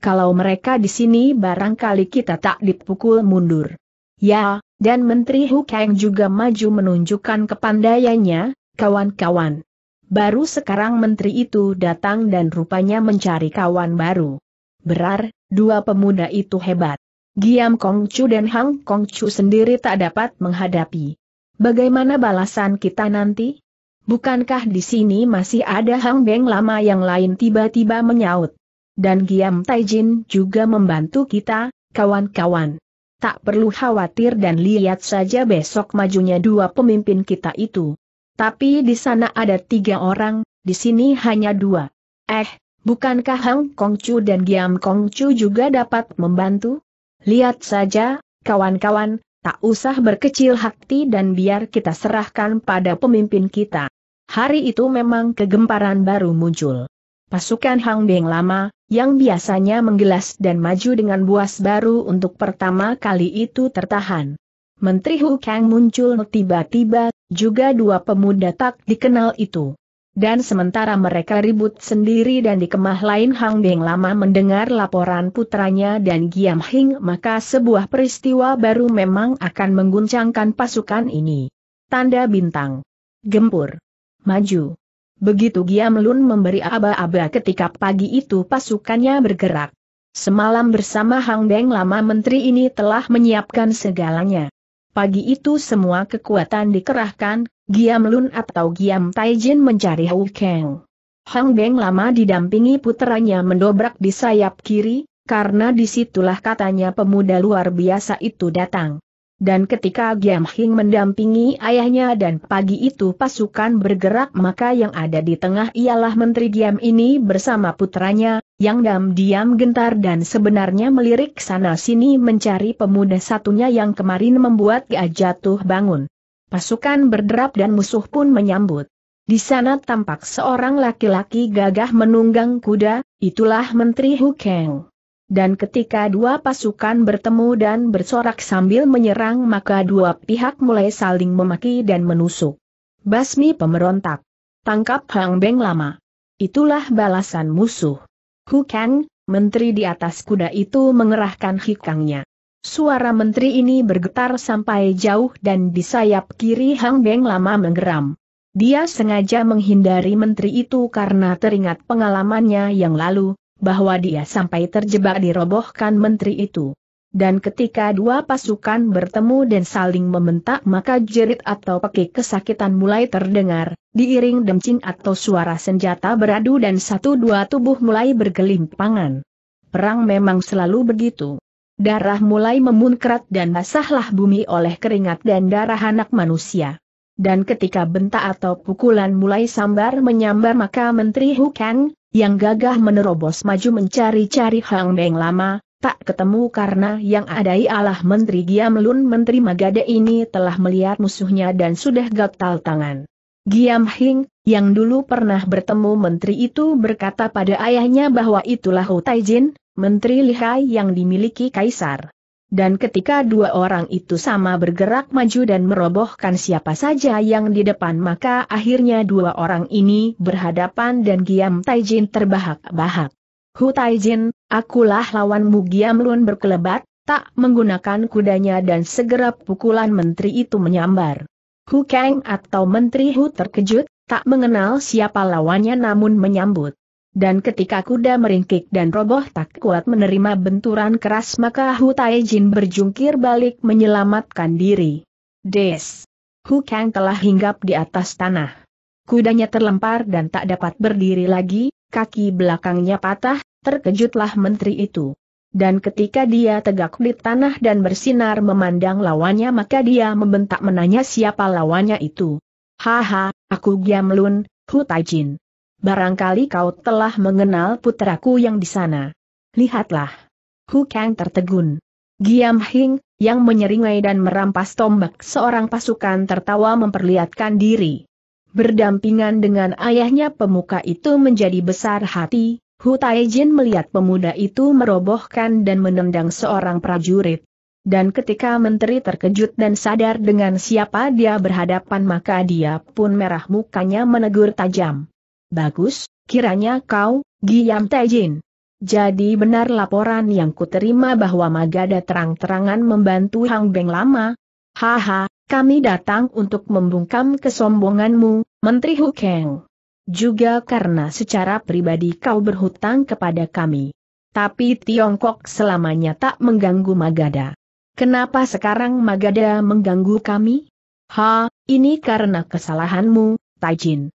S1: Kalau mereka di sini barangkali kita tak dipukul mundur. Ya, dan Menteri Hu Kang juga maju menunjukkan kepandaiannya, kawan-kawan. Baru sekarang menteri itu datang dan rupanya mencari kawan baru. Berar, dua pemuda itu hebat. Giam Kong Chu dan Hang Kong Chu sendiri tak dapat menghadapi. Bagaimana balasan kita nanti? Bukankah di sini masih ada Hang Beng lama yang lain tiba-tiba menyaut? Dan Giam Jin juga membantu kita, kawan-kawan. Tak perlu khawatir dan lihat saja besok majunya dua pemimpin kita itu. Tapi di sana ada tiga orang, di sini hanya dua. Eh, bukankah Hang Kong Kongcu dan Giam Kong Kongcu juga dapat membantu? Lihat saja, kawan-kawan, Tak usah berkecil hati dan biar kita serahkan pada pemimpin kita. Hari itu memang kegemparan baru muncul. Pasukan Hang Beng lama, yang biasanya menggelas dan maju dengan buas baru untuk pertama kali itu tertahan. Menteri Hu Kang muncul tiba-tiba, juga dua pemuda tak dikenal itu. Dan sementara mereka ribut sendiri dan di kemah lain Hang Beng lama mendengar laporan putranya dan Giam Hing maka sebuah peristiwa baru memang akan mengguncangkan pasukan ini. Tanda bintang. Gempur. Maju. Begitu Giam Lun memberi aba-aba ketika pagi itu pasukannya bergerak. Semalam bersama Hang Beng lama menteri ini telah menyiapkan segalanya. Pagi itu semua kekuatan dikerahkan, Giam Lun atau Giam Taijin mencari Hou Kang. Hang Beng lama didampingi putranya mendobrak di sayap kiri, karena disitulah katanya pemuda luar biasa itu datang. Dan ketika Giam Hing mendampingi ayahnya dan pagi itu pasukan bergerak maka yang ada di tengah ialah Menteri Giam ini bersama putranya, yang diam-diam gentar dan sebenarnya melirik sana-sini mencari pemuda satunya yang kemarin membuat Gia jatuh bangun. Pasukan berderap dan musuh pun menyambut. Di sana tampak seorang laki-laki gagah menunggang kuda, itulah Menteri Hukeng. Dan ketika dua pasukan bertemu dan bersorak sambil menyerang maka dua pihak mulai saling memaki dan menusuk. Basmi pemberontak. Tangkap Hang Beng lama. Itulah balasan musuh. Hukeng, menteri di atas kuda itu mengerahkan hikangnya. Suara menteri ini bergetar sampai jauh dan di sayap kiri Hang Beng lama menggeram. Dia sengaja menghindari menteri itu karena teringat pengalamannya yang lalu, bahwa dia sampai terjebak dirobohkan menteri itu. Dan ketika dua pasukan bertemu dan saling membentak maka jerit atau pekik kesakitan mulai terdengar, diiring demcing atau suara senjata beradu dan satu dua tubuh mulai bergelimpangan. Perang memang selalu begitu. Darah mulai memunkrat dan basahlah bumi oleh keringat dan darah anak manusia. Dan ketika bentak atau pukulan mulai sambar menyambar maka Menteri Hu Kang yang gagah menerobos maju mencari-cari Hang Beng lama, tak ketemu karena yang ada ialah Menteri Giam Lun Menteri Magade ini telah melihat musuhnya dan sudah gatal tangan. Giam Hing, yang dulu pernah bertemu menteri itu berkata pada ayahnya bahwa itulah Hu Taijin, menteri lihai yang dimiliki kaisar. Dan ketika dua orang itu sama bergerak maju dan merobohkan siapa saja yang di depan maka akhirnya dua orang ini berhadapan dan Giam Taijin terbahak-bahak. Hu Taijin, akulah lawanmu Giam Lun berkelebat, tak menggunakan kudanya dan segera pukulan menteri itu menyambar. Hu Kang atau Menteri Hu terkejut, tak mengenal siapa lawannya namun menyambut. Dan ketika kuda meringkik dan roboh tak kuat menerima benturan keras maka Hu Taijin berjungkir balik menyelamatkan diri. Des! Hu Kang telah hinggap di atas tanah. Kudanya terlempar dan tak dapat berdiri lagi, kaki belakangnya patah, terkejutlah menteri itu. Dan ketika dia tegak di tanah dan bersinar memandang lawannya maka dia membentak menanya siapa lawannya itu. Haha, aku Giam Lun, Hu Taijin. Barangkali kau telah mengenal putraku yang di sana. Lihatlah. Hu Kang tertegun. Giam Hing, yang menyeringai dan merampas tombak seorang pasukan tertawa memperlihatkan diri. Berdampingan dengan ayahnya pemuka itu menjadi besar hati, Hu Taijin melihat pemuda itu merobohkan dan menendang seorang prajurit dan ketika menteri terkejut dan sadar dengan siapa dia berhadapan maka dia pun merah mukanya menegur tajam. Bagus, kiranya kau, Giam Tejin. Jadi benar laporan yang kuterima bahwa Magada terang-terangan membantu Hang Beng lama? Haha, kami datang untuk membungkam kesombonganmu, Menteri Hukeng. Juga karena secara pribadi kau berhutang kepada kami. Tapi Tiongkok selamanya tak mengganggu Magada. Kenapa sekarang Magada mengganggu kami? Ha, ini karena kesalahanmu, Tajin.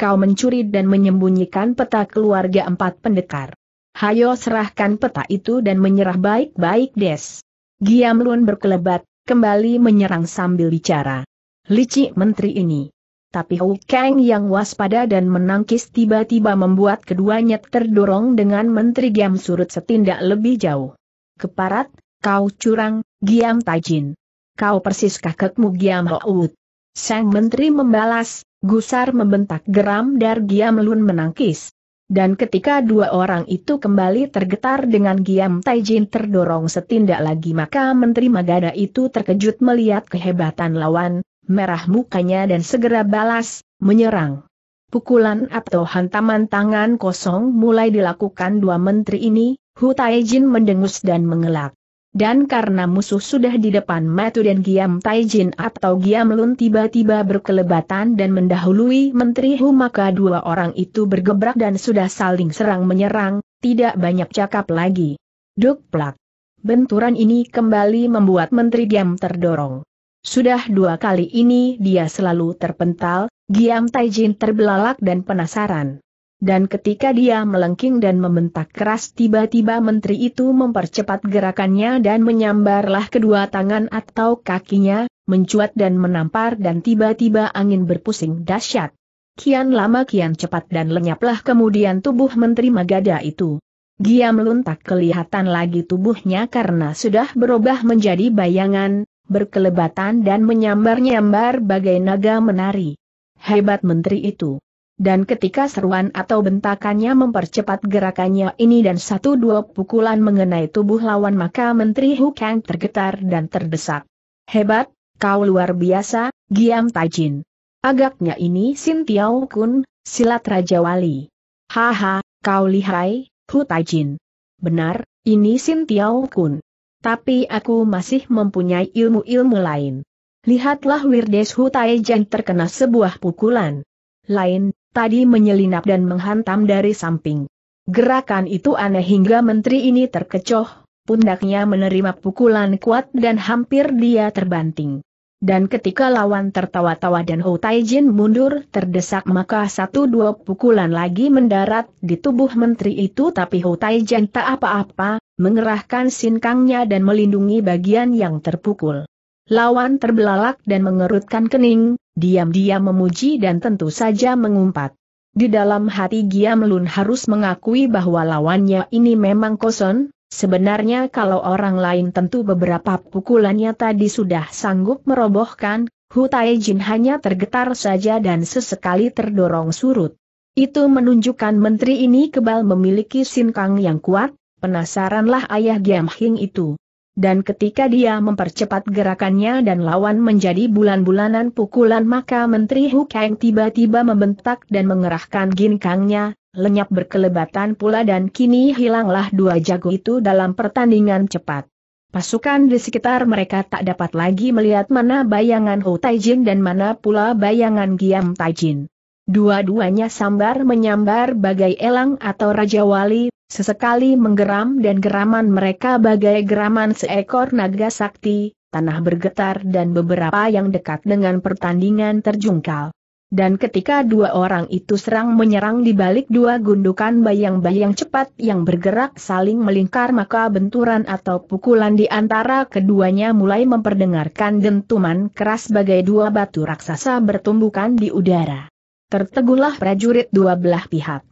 S1: Kau mencuri dan menyembunyikan peta keluarga empat pendekar. Hayo serahkan peta itu dan menyerah baik-baik des. Giamlun berkelebat, kembali menyerang sambil bicara. Licik menteri ini. Tapi Hou Kang yang waspada dan menangkis tiba-tiba membuat keduanya terdorong dengan Menteri Giam Surut setindak lebih jauh. Keparat, Kau curang, Giam Tajin. Kau persis kakekmu Giam Hout. Sang Menteri membalas, Gusar membentak geram dar Giam Lun menangkis. Dan ketika dua orang itu kembali tergetar dengan Giam Taijin terdorong setindak lagi maka Menteri Magada itu terkejut melihat kehebatan lawan, merah mukanya dan segera balas, menyerang. Pukulan atau hantaman tangan kosong mulai dilakukan dua menteri ini, Hu Taijin mendengus dan mengelak. Dan karena musuh sudah di depan Matu dan Giam Taijin atau Giam Lun tiba-tiba berkelebatan dan mendahului Menteri Hu maka dua orang itu bergebrak dan sudah saling serang menyerang, tidak banyak cakap lagi. Duk plak. Benturan ini kembali membuat Menteri Giam terdorong. Sudah dua kali ini dia selalu terpental, Giam Taijin terbelalak dan penasaran. Dan ketika dia melengking dan membentak keras tiba-tiba menteri itu mempercepat gerakannya dan menyambarlah kedua tangan atau kakinya, mencuat dan menampar dan tiba-tiba angin berpusing dahsyat. Kian lama kian cepat dan lenyaplah kemudian tubuh menteri Magada itu. Gia meluntak kelihatan lagi tubuhnya karena sudah berubah menjadi bayangan, berkelebatan dan menyambar-nyambar bagai naga menari. Hebat menteri itu dan ketika seruan atau bentakannya mempercepat gerakannya ini dan satu dua pukulan mengenai tubuh lawan maka Menteri Hu Kang tergetar dan terdesak. Hebat, kau luar biasa, Giam Tajin. Agaknya ini Sin Tiao Kun, silat Raja Wali. Haha, kau lihai, Hu Tajin. Benar, ini Sin Tiao Kun. Tapi aku masih mempunyai ilmu-ilmu lain. Lihatlah Wirdes Hutaijan terkena sebuah pukulan. Lain, tadi menyelinap dan menghantam dari samping. Gerakan itu aneh hingga menteri ini terkecoh, pundaknya menerima pukulan kuat dan hampir dia terbanting. Dan ketika lawan tertawa-tawa dan Ho Taijin mundur terdesak maka satu dua pukulan lagi mendarat di tubuh menteri itu tapi Ho Taijin tak apa-apa, mengerahkan sinkangnya dan melindungi bagian yang terpukul. Lawan terbelalak dan mengerutkan kening, diam-diam memuji dan tentu saja mengumpat. Di dalam hati Giam Lun harus mengakui bahwa lawannya ini memang kosong, sebenarnya kalau orang lain tentu beberapa pukulannya tadi sudah sanggup merobohkan, Hutai Jin hanya tergetar saja dan sesekali terdorong surut. Itu menunjukkan menteri ini kebal memiliki sinkang yang kuat, Penasaranlah ayah Giam Hing itu dan ketika dia mempercepat gerakannya dan lawan menjadi bulan-bulanan pukulan maka Menteri Hu Kang tiba-tiba membentak dan mengerahkan ginkangnya, lenyap berkelebatan pula dan kini hilanglah dua jago itu dalam pertandingan cepat. Pasukan di sekitar mereka tak dapat lagi melihat mana bayangan Hu Taijin dan mana pula bayangan Giam Taijin. Dua-duanya sambar menyambar bagai elang atau raja wali, Sesekali menggeram dan geraman mereka bagai geraman seekor naga sakti, tanah bergetar dan beberapa yang dekat dengan pertandingan terjungkal. Dan ketika dua orang itu serang menyerang di balik dua gundukan bayang-bayang cepat yang bergerak saling melingkar maka benturan atau pukulan di antara keduanya mulai memperdengarkan dentuman keras bagai dua batu raksasa bertumbukan di udara. Tertegulah prajurit dua belah pihak.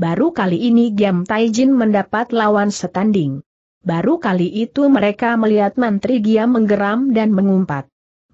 S1: Baru kali ini Giam Taijin mendapat lawan setanding. Baru kali itu mereka melihat Menteri Giam menggeram dan mengumpat.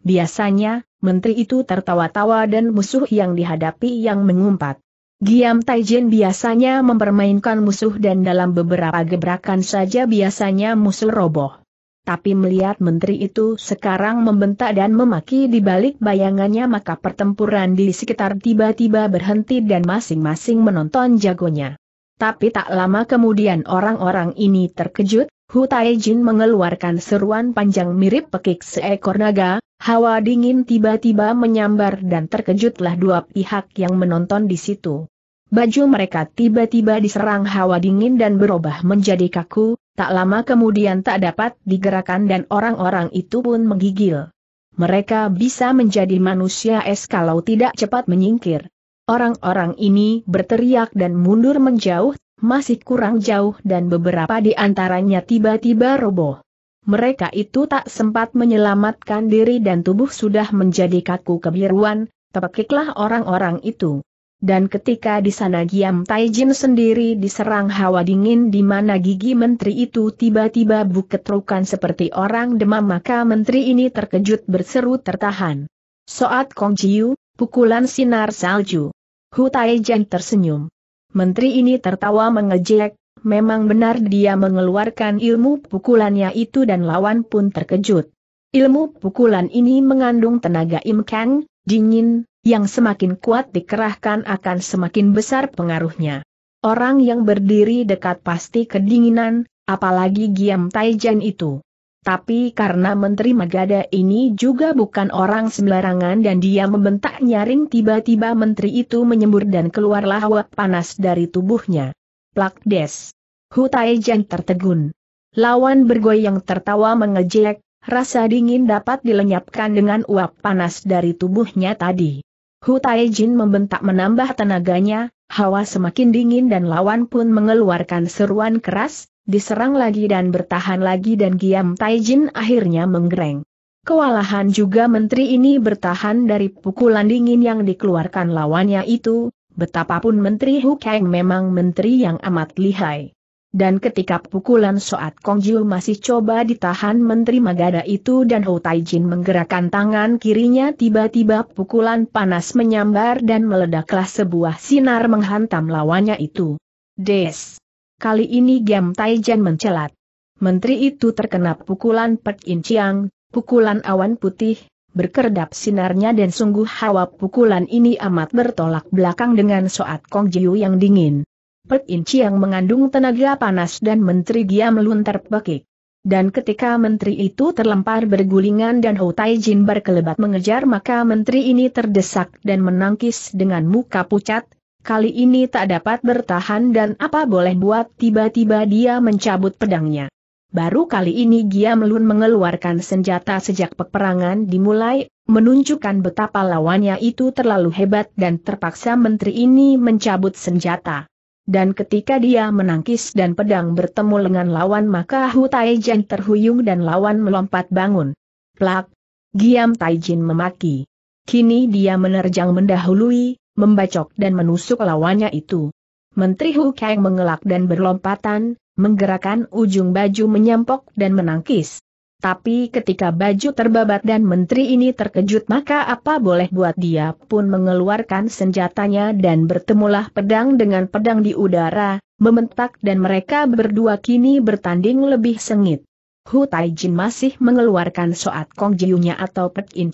S1: Biasanya, Menteri itu tertawa-tawa dan musuh yang dihadapi yang mengumpat. Giam Taijin biasanya mempermainkan musuh dan dalam beberapa gebrakan saja biasanya musuh roboh tapi melihat menteri itu sekarang membentak dan memaki di balik bayangannya maka pertempuran di sekitar tiba-tiba berhenti dan masing-masing menonton jagonya. Tapi tak lama kemudian orang-orang ini terkejut, Hu Taijin mengeluarkan seruan panjang mirip pekik seekor naga, hawa dingin tiba-tiba menyambar dan terkejutlah dua pihak yang menonton di situ. Baju mereka tiba-tiba diserang hawa dingin dan berubah menjadi kaku, Tak lama kemudian tak dapat digerakkan dan orang-orang itu pun menggigil. Mereka bisa menjadi manusia es kalau tidak cepat menyingkir. Orang-orang ini berteriak dan mundur menjauh, masih kurang jauh dan beberapa di antaranya tiba-tiba roboh. Mereka itu tak sempat menyelamatkan diri dan tubuh sudah menjadi kaku kebiruan, tepekiklah orang-orang itu dan ketika di sana Giam Taijin sendiri diserang hawa dingin di mana gigi menteri itu tiba-tiba buketrukan seperti orang demam maka menteri ini terkejut berseru tertahan. Soat Kong Jiu, pukulan sinar salju. Hu Taijin tersenyum. Menteri ini tertawa mengejek, memang benar dia mengeluarkan ilmu pukulannya itu dan lawan pun terkejut. Ilmu pukulan ini mengandung tenaga imkang, dingin, yang semakin kuat dikerahkan akan semakin besar pengaruhnya. Orang yang berdiri dekat pasti kedinginan, apalagi Giam Taijan itu. Tapi karena Menteri Magada ini juga bukan orang sembarangan dan dia membentak nyaring tiba-tiba Menteri itu menyembur dan keluarlah uap panas dari tubuhnya. Plak des. Taijan tertegun. Lawan bergoyang tertawa mengejek, rasa dingin dapat dilenyapkan dengan uap panas dari tubuhnya tadi. Hu Taijin membentak menambah tenaganya, hawa semakin dingin dan lawan pun mengeluarkan seruan keras, diserang lagi dan bertahan lagi dan Giam Taijin akhirnya menggereng. Kewalahan juga menteri ini bertahan dari pukulan dingin yang dikeluarkan lawannya itu, betapapun menteri Hu Kang memang menteri yang amat lihai dan ketika pukulan Soat Jiu masih coba ditahan Menteri Magada itu dan Ho Taijin menggerakkan tangan kirinya tiba-tiba pukulan panas menyambar dan meledaklah sebuah sinar menghantam lawannya itu. Des! Kali ini Gam Taijin mencelat. Menteri itu terkena pukulan Pek In Chiang, pukulan awan putih, berkerdap sinarnya dan sungguh hawa pukulan ini amat bertolak belakang dengan Soat Jiu yang dingin. Pek Inci yang mengandung tenaga panas dan menteri Giam melun terpekik. Dan ketika menteri itu terlempar bergulingan dan Tai Jin berkelebat mengejar maka menteri ini terdesak dan menangkis dengan muka pucat, kali ini tak dapat bertahan dan apa boleh buat tiba-tiba dia mencabut pedangnya. Baru kali ini Giam Melun mengeluarkan senjata sejak peperangan dimulai, menunjukkan betapa lawannya itu terlalu hebat dan terpaksa menteri ini mencabut senjata dan ketika dia menangkis dan pedang bertemu lengan lawan maka Hu Taijin terhuyung dan lawan melompat bangun. Plak! Giam Taijin memaki. Kini dia menerjang mendahului, membacok dan menusuk lawannya itu. Menteri Hu Kang mengelak dan berlompatan, menggerakkan ujung baju menyampok dan menangkis. Tapi ketika baju terbabat dan menteri ini terkejut maka apa boleh buat dia pun mengeluarkan senjatanya dan bertemulah pedang dengan pedang di udara, membentak dan mereka berdua kini bertanding lebih sengit. Hu Taijin masih mengeluarkan soat Kong Jiunya atau Pek In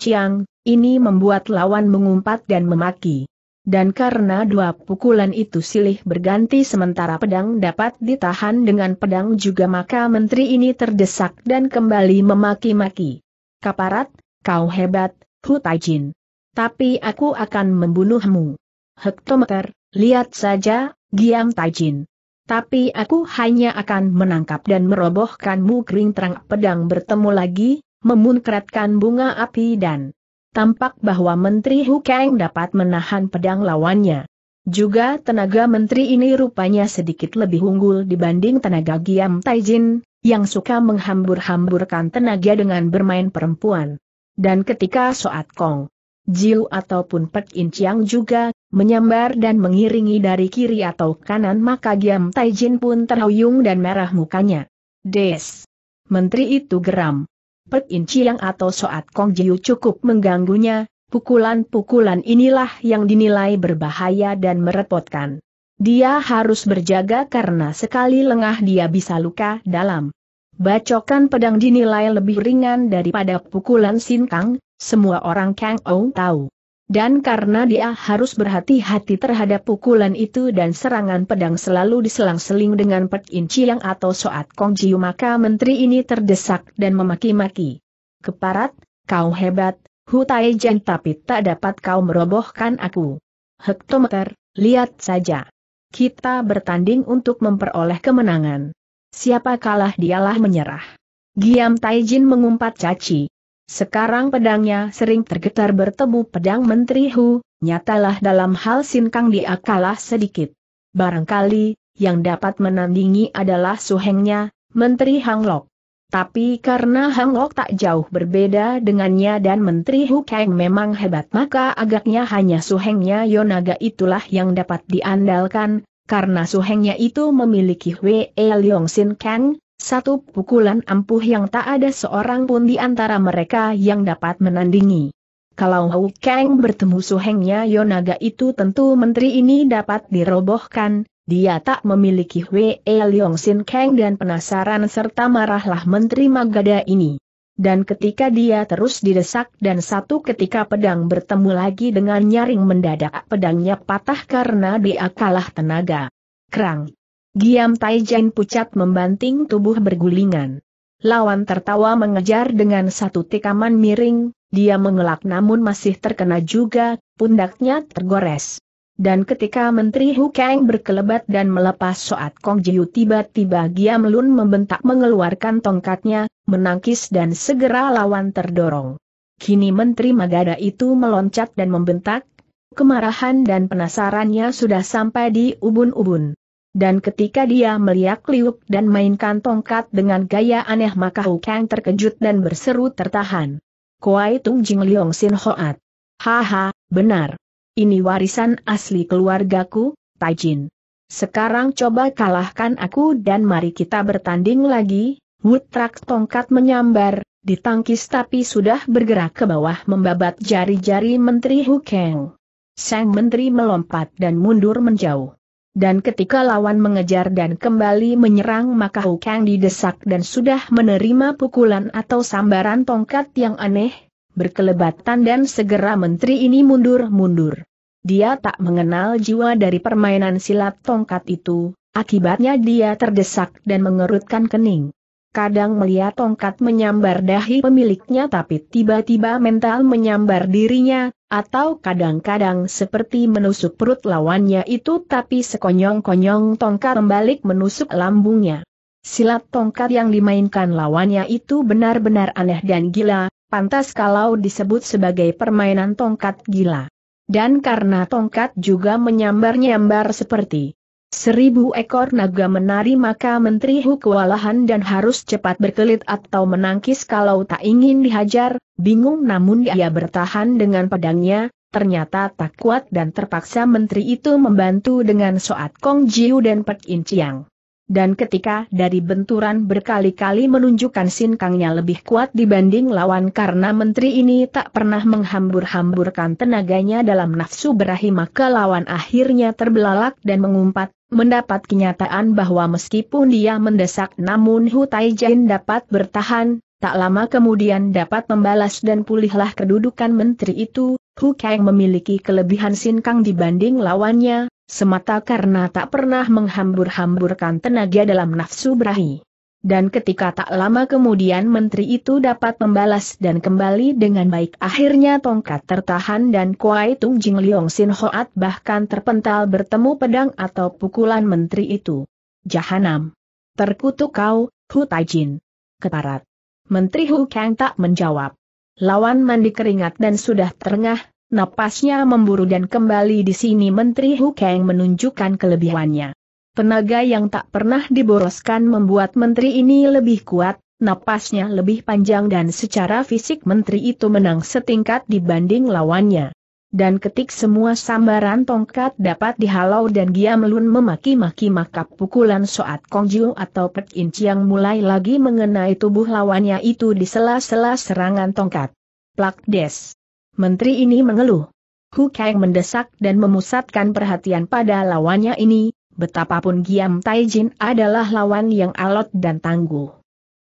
S1: ini membuat lawan mengumpat dan memaki. Dan karena dua pukulan itu silih berganti sementara pedang dapat ditahan dengan pedang juga maka menteri ini terdesak dan kembali memaki-maki. Kaparat, kau hebat, Hu Taijin. Tapi aku akan membunuhmu. Hektometer, lihat saja, Giam Taijin. Tapi aku hanya akan menangkap dan merobohkanmu kering terang pedang bertemu lagi, memunkratkan bunga api dan tampak bahwa Menteri Hu Kang dapat menahan pedang lawannya. Juga tenaga menteri ini rupanya sedikit lebih unggul dibanding tenaga Giam Taijin, yang suka menghambur-hamburkan tenaga dengan bermain perempuan. Dan ketika Soat Kong, Jiu ataupun Pek In Chiang juga, menyambar dan mengiringi dari kiri atau kanan maka Giam Taijin pun terhuyung dan merah mukanya. Des! Menteri itu geram. Pek In Chiang atau Soat Kong Jiu cukup mengganggunya, pukulan-pukulan inilah yang dinilai berbahaya dan merepotkan. Dia harus berjaga karena sekali lengah dia bisa luka dalam. Bacokan pedang dinilai lebih ringan daripada pukulan sinkang, semua orang Kang Ou tahu. Dan karena dia harus berhati-hati terhadap pukulan itu dan serangan pedang selalu diselang-seling dengan Pek In Chiang atau Soat Kong Jiu maka menteri ini terdesak dan memaki-maki. Keparat, kau hebat, Hu Tai Jen tapi tak dapat kau merobohkan aku. Hektometer, lihat saja. Kita bertanding untuk memperoleh kemenangan. Siapa kalah dialah menyerah. Giam Taijin mengumpat caci. Sekarang pedangnya sering tergetar bertemu pedang Menteri Hu, nyatalah dalam hal Sinkang dia kalah sedikit. Barangkali, yang dapat menandingi adalah suhengnya, Menteri Hanglok. Tapi karena Hanglok tak jauh berbeda dengannya dan Menteri Hu Kang memang hebat maka agaknya hanya suhengnya Yonaga itulah yang dapat diandalkan, karena suhengnya itu memiliki Wei Leong Sin Kang, satu pukulan ampuh yang tak ada seorang pun di antara mereka yang dapat menandingi. Kalau Hou Kang bertemu suhengnya Yonaga itu tentu menteri ini dapat dirobohkan, dia tak memiliki Wei Leong Sin Kang dan penasaran serta marahlah menteri Magada ini. Dan ketika dia terus didesak dan satu ketika pedang bertemu lagi dengan nyaring mendadak pedangnya patah karena dia kalah tenaga. Krang. Giam Taijen pucat membanting tubuh bergulingan. Lawan tertawa mengejar dengan satu tikaman miring, dia mengelak namun masih terkena juga, pundaknya tergores. Dan ketika Menteri Hu Kang berkelebat dan melepas Soat Kong Jiu tiba-tiba Giam Lun membentak mengeluarkan tongkatnya, menangkis dan segera lawan terdorong. Kini Menteri Magada itu meloncat dan membentak, kemarahan dan penasarannya sudah sampai di ubun-ubun. Dan ketika dia melihat liuk dan mainkan tongkat dengan gaya aneh maka Hu Kang terkejut dan berseru tertahan. Kuai Tung Jing Liong Sin Hoat. Haha, benar. Ini warisan asli keluargaku, Taijin. Sekarang coba kalahkan aku dan mari kita bertanding lagi. Wutrak tongkat menyambar, ditangkis tapi sudah bergerak ke bawah membabat jari-jari Menteri Hu Kang. Sang Menteri melompat dan mundur menjauh. Dan ketika lawan mengejar dan kembali menyerang maka Hu Kang didesak dan sudah menerima pukulan atau sambaran tongkat yang aneh, berkelebatan dan segera menteri ini mundur-mundur. Dia tak mengenal jiwa dari permainan silat tongkat itu, akibatnya dia terdesak dan mengerutkan kening kadang melihat tongkat menyambar dahi pemiliknya tapi tiba-tiba mental menyambar dirinya, atau kadang-kadang seperti menusuk perut lawannya itu tapi sekonyong-konyong tongkat membalik menusuk lambungnya. Silat tongkat yang dimainkan lawannya itu benar-benar aneh dan gila, pantas kalau disebut sebagai permainan tongkat gila. Dan karena tongkat juga menyambar-nyambar seperti Seribu ekor naga menari maka Menteri Hu kewalahan dan harus cepat berkelit atau menangkis kalau tak ingin dihajar, bingung namun ia bertahan dengan pedangnya, ternyata tak kuat dan terpaksa Menteri itu membantu dengan Soat Kong Jiu dan Pek In Chiang. Dan ketika dari benturan berkali-kali menunjukkan sinkangnya lebih kuat dibanding lawan karena menteri ini tak pernah menghambur-hamburkan tenaganya dalam nafsu berahi maka lawan akhirnya terbelalak dan mengumpat, mendapat kenyataan bahwa meskipun dia mendesak namun Hu Taijin dapat bertahan, tak lama kemudian dapat membalas dan pulihlah kedudukan menteri itu, Hu Kang memiliki kelebihan sinkang dibanding lawannya, semata karena tak pernah menghambur-hamburkan tenaga dalam nafsu berahi dan ketika tak lama kemudian menteri itu dapat membalas dan kembali dengan baik akhirnya tongkat tertahan dan Kuai Tung Jing Leong Sin Hoat bahkan terpental bertemu pedang atau pukulan menteri itu. Jahanam. Terkutuk kau, Hu Taijin. Keparat. Menteri Hu Kang tak menjawab. Lawan mandi keringat dan sudah terengah, napasnya memburu dan kembali di sini Menteri Hu Kang menunjukkan kelebihannya. Tenaga yang tak pernah diboroskan membuat menteri ini lebih kuat, napasnya lebih panjang dan secara fisik menteri itu menang setingkat dibanding lawannya. Dan ketik semua sambaran tongkat dapat dihalau dan Giam Lun memaki-maki maka pukulan Soat Kongju atau Pek yang mulai lagi mengenai tubuh lawannya itu di sela-sela serangan tongkat. Plak des. Menteri ini mengeluh. Hu Kang mendesak dan memusatkan perhatian pada lawannya ini, betapapun Giam Taijin adalah lawan yang alot dan tangguh.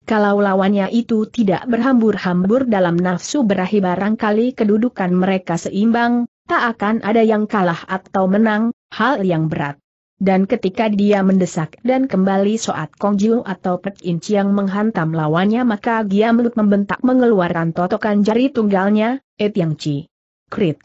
S1: Kalau lawannya itu tidak berhambur-hambur dalam nafsu berahi barangkali kedudukan mereka seimbang, tak akan ada yang kalah atau menang, hal yang berat. Dan ketika dia mendesak dan kembali soat Kongju atau Pek In Chiang menghantam lawannya maka Giam Lut membentak mengeluarkan totokan jari tunggalnya, Et eh Yang Chi. Krit.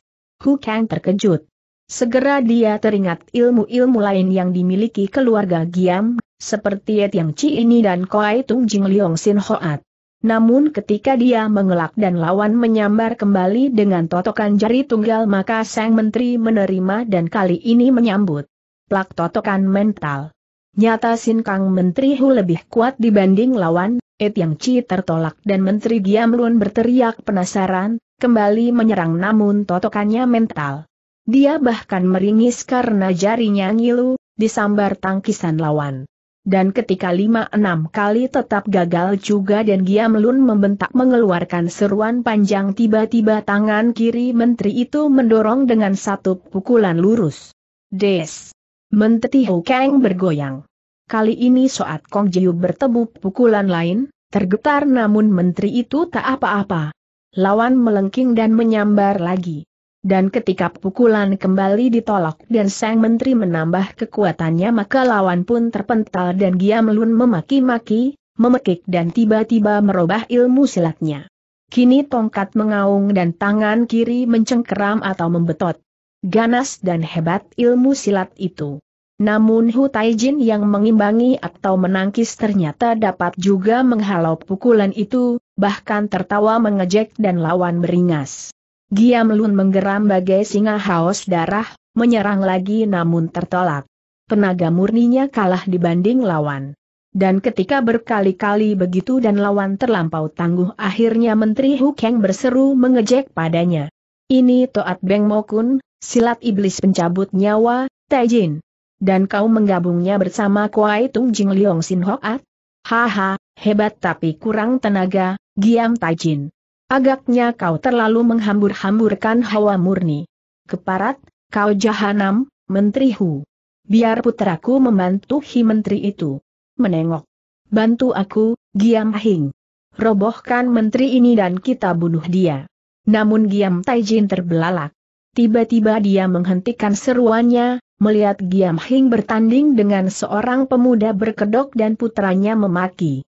S1: Hu Kang terkejut. Segera dia teringat ilmu-ilmu lain yang dimiliki keluarga Giam, seperti Yang Chi ini dan Koai Tung Jing Liong Sin Hoat. Namun ketika dia mengelak dan lawan menyambar kembali dengan totokan jari tunggal maka sang menteri menerima dan kali ini menyambut. Plak totokan mental. Nyata Sin Kang Menteri Hu lebih kuat dibanding lawan, Et Yang Chi tertolak dan Menteri Giam Lun berteriak penasaran, kembali menyerang namun totokannya mental. Dia bahkan meringis karena jarinya ngilu, disambar tangkisan lawan. Dan ketika lima enam kali tetap gagal juga dan Giamlun membentak mengeluarkan seruan panjang tiba-tiba tangan kiri menteri itu mendorong dengan satu pukulan lurus. Des! Menteri Hou Kang bergoyang. Kali ini saat Kong Jiu bertemu pukulan lain, tergetar namun menteri itu tak apa-apa. Lawan melengking dan menyambar lagi. Dan ketika pukulan kembali ditolak dan sang menteri menambah kekuatannya maka lawan pun terpental dan Giamlun memaki-maki, memekik dan tiba-tiba merubah ilmu silatnya. Kini tongkat mengaung dan tangan kiri mencengkeram atau membetot. Ganas dan hebat ilmu silat itu. Namun Hu Taijin yang mengimbangi atau menangkis ternyata dapat juga menghalau pukulan itu, bahkan tertawa mengejek dan lawan beringas. Giam Lun menggeram bagai singa haus darah, menyerang lagi namun tertolak. Tenaga murninya kalah dibanding lawan. Dan ketika berkali-kali begitu dan lawan terlampau tangguh akhirnya Menteri Hukeng berseru mengejek padanya. Ini Toat Beng Mokun, silat iblis pencabut nyawa, Taijin. Dan kau menggabungnya bersama Kuai Tung Jing Liong Sin Hoat? Haha, hebat tapi kurang tenaga, Giam Taijin. Agaknya kau terlalu menghambur-hamburkan hawa murni. Keparat, kau jahanam, Menteri Hu. Biar putraku membantu Hi Menteri itu. Menengok. Bantu aku, Giam Hing. Robohkan menteri ini dan kita bunuh dia. Namun Giam Taijin terbelalak. Tiba-tiba dia menghentikan seruannya, melihat Giam Hing bertanding dengan seorang pemuda berkedok dan putranya memaki.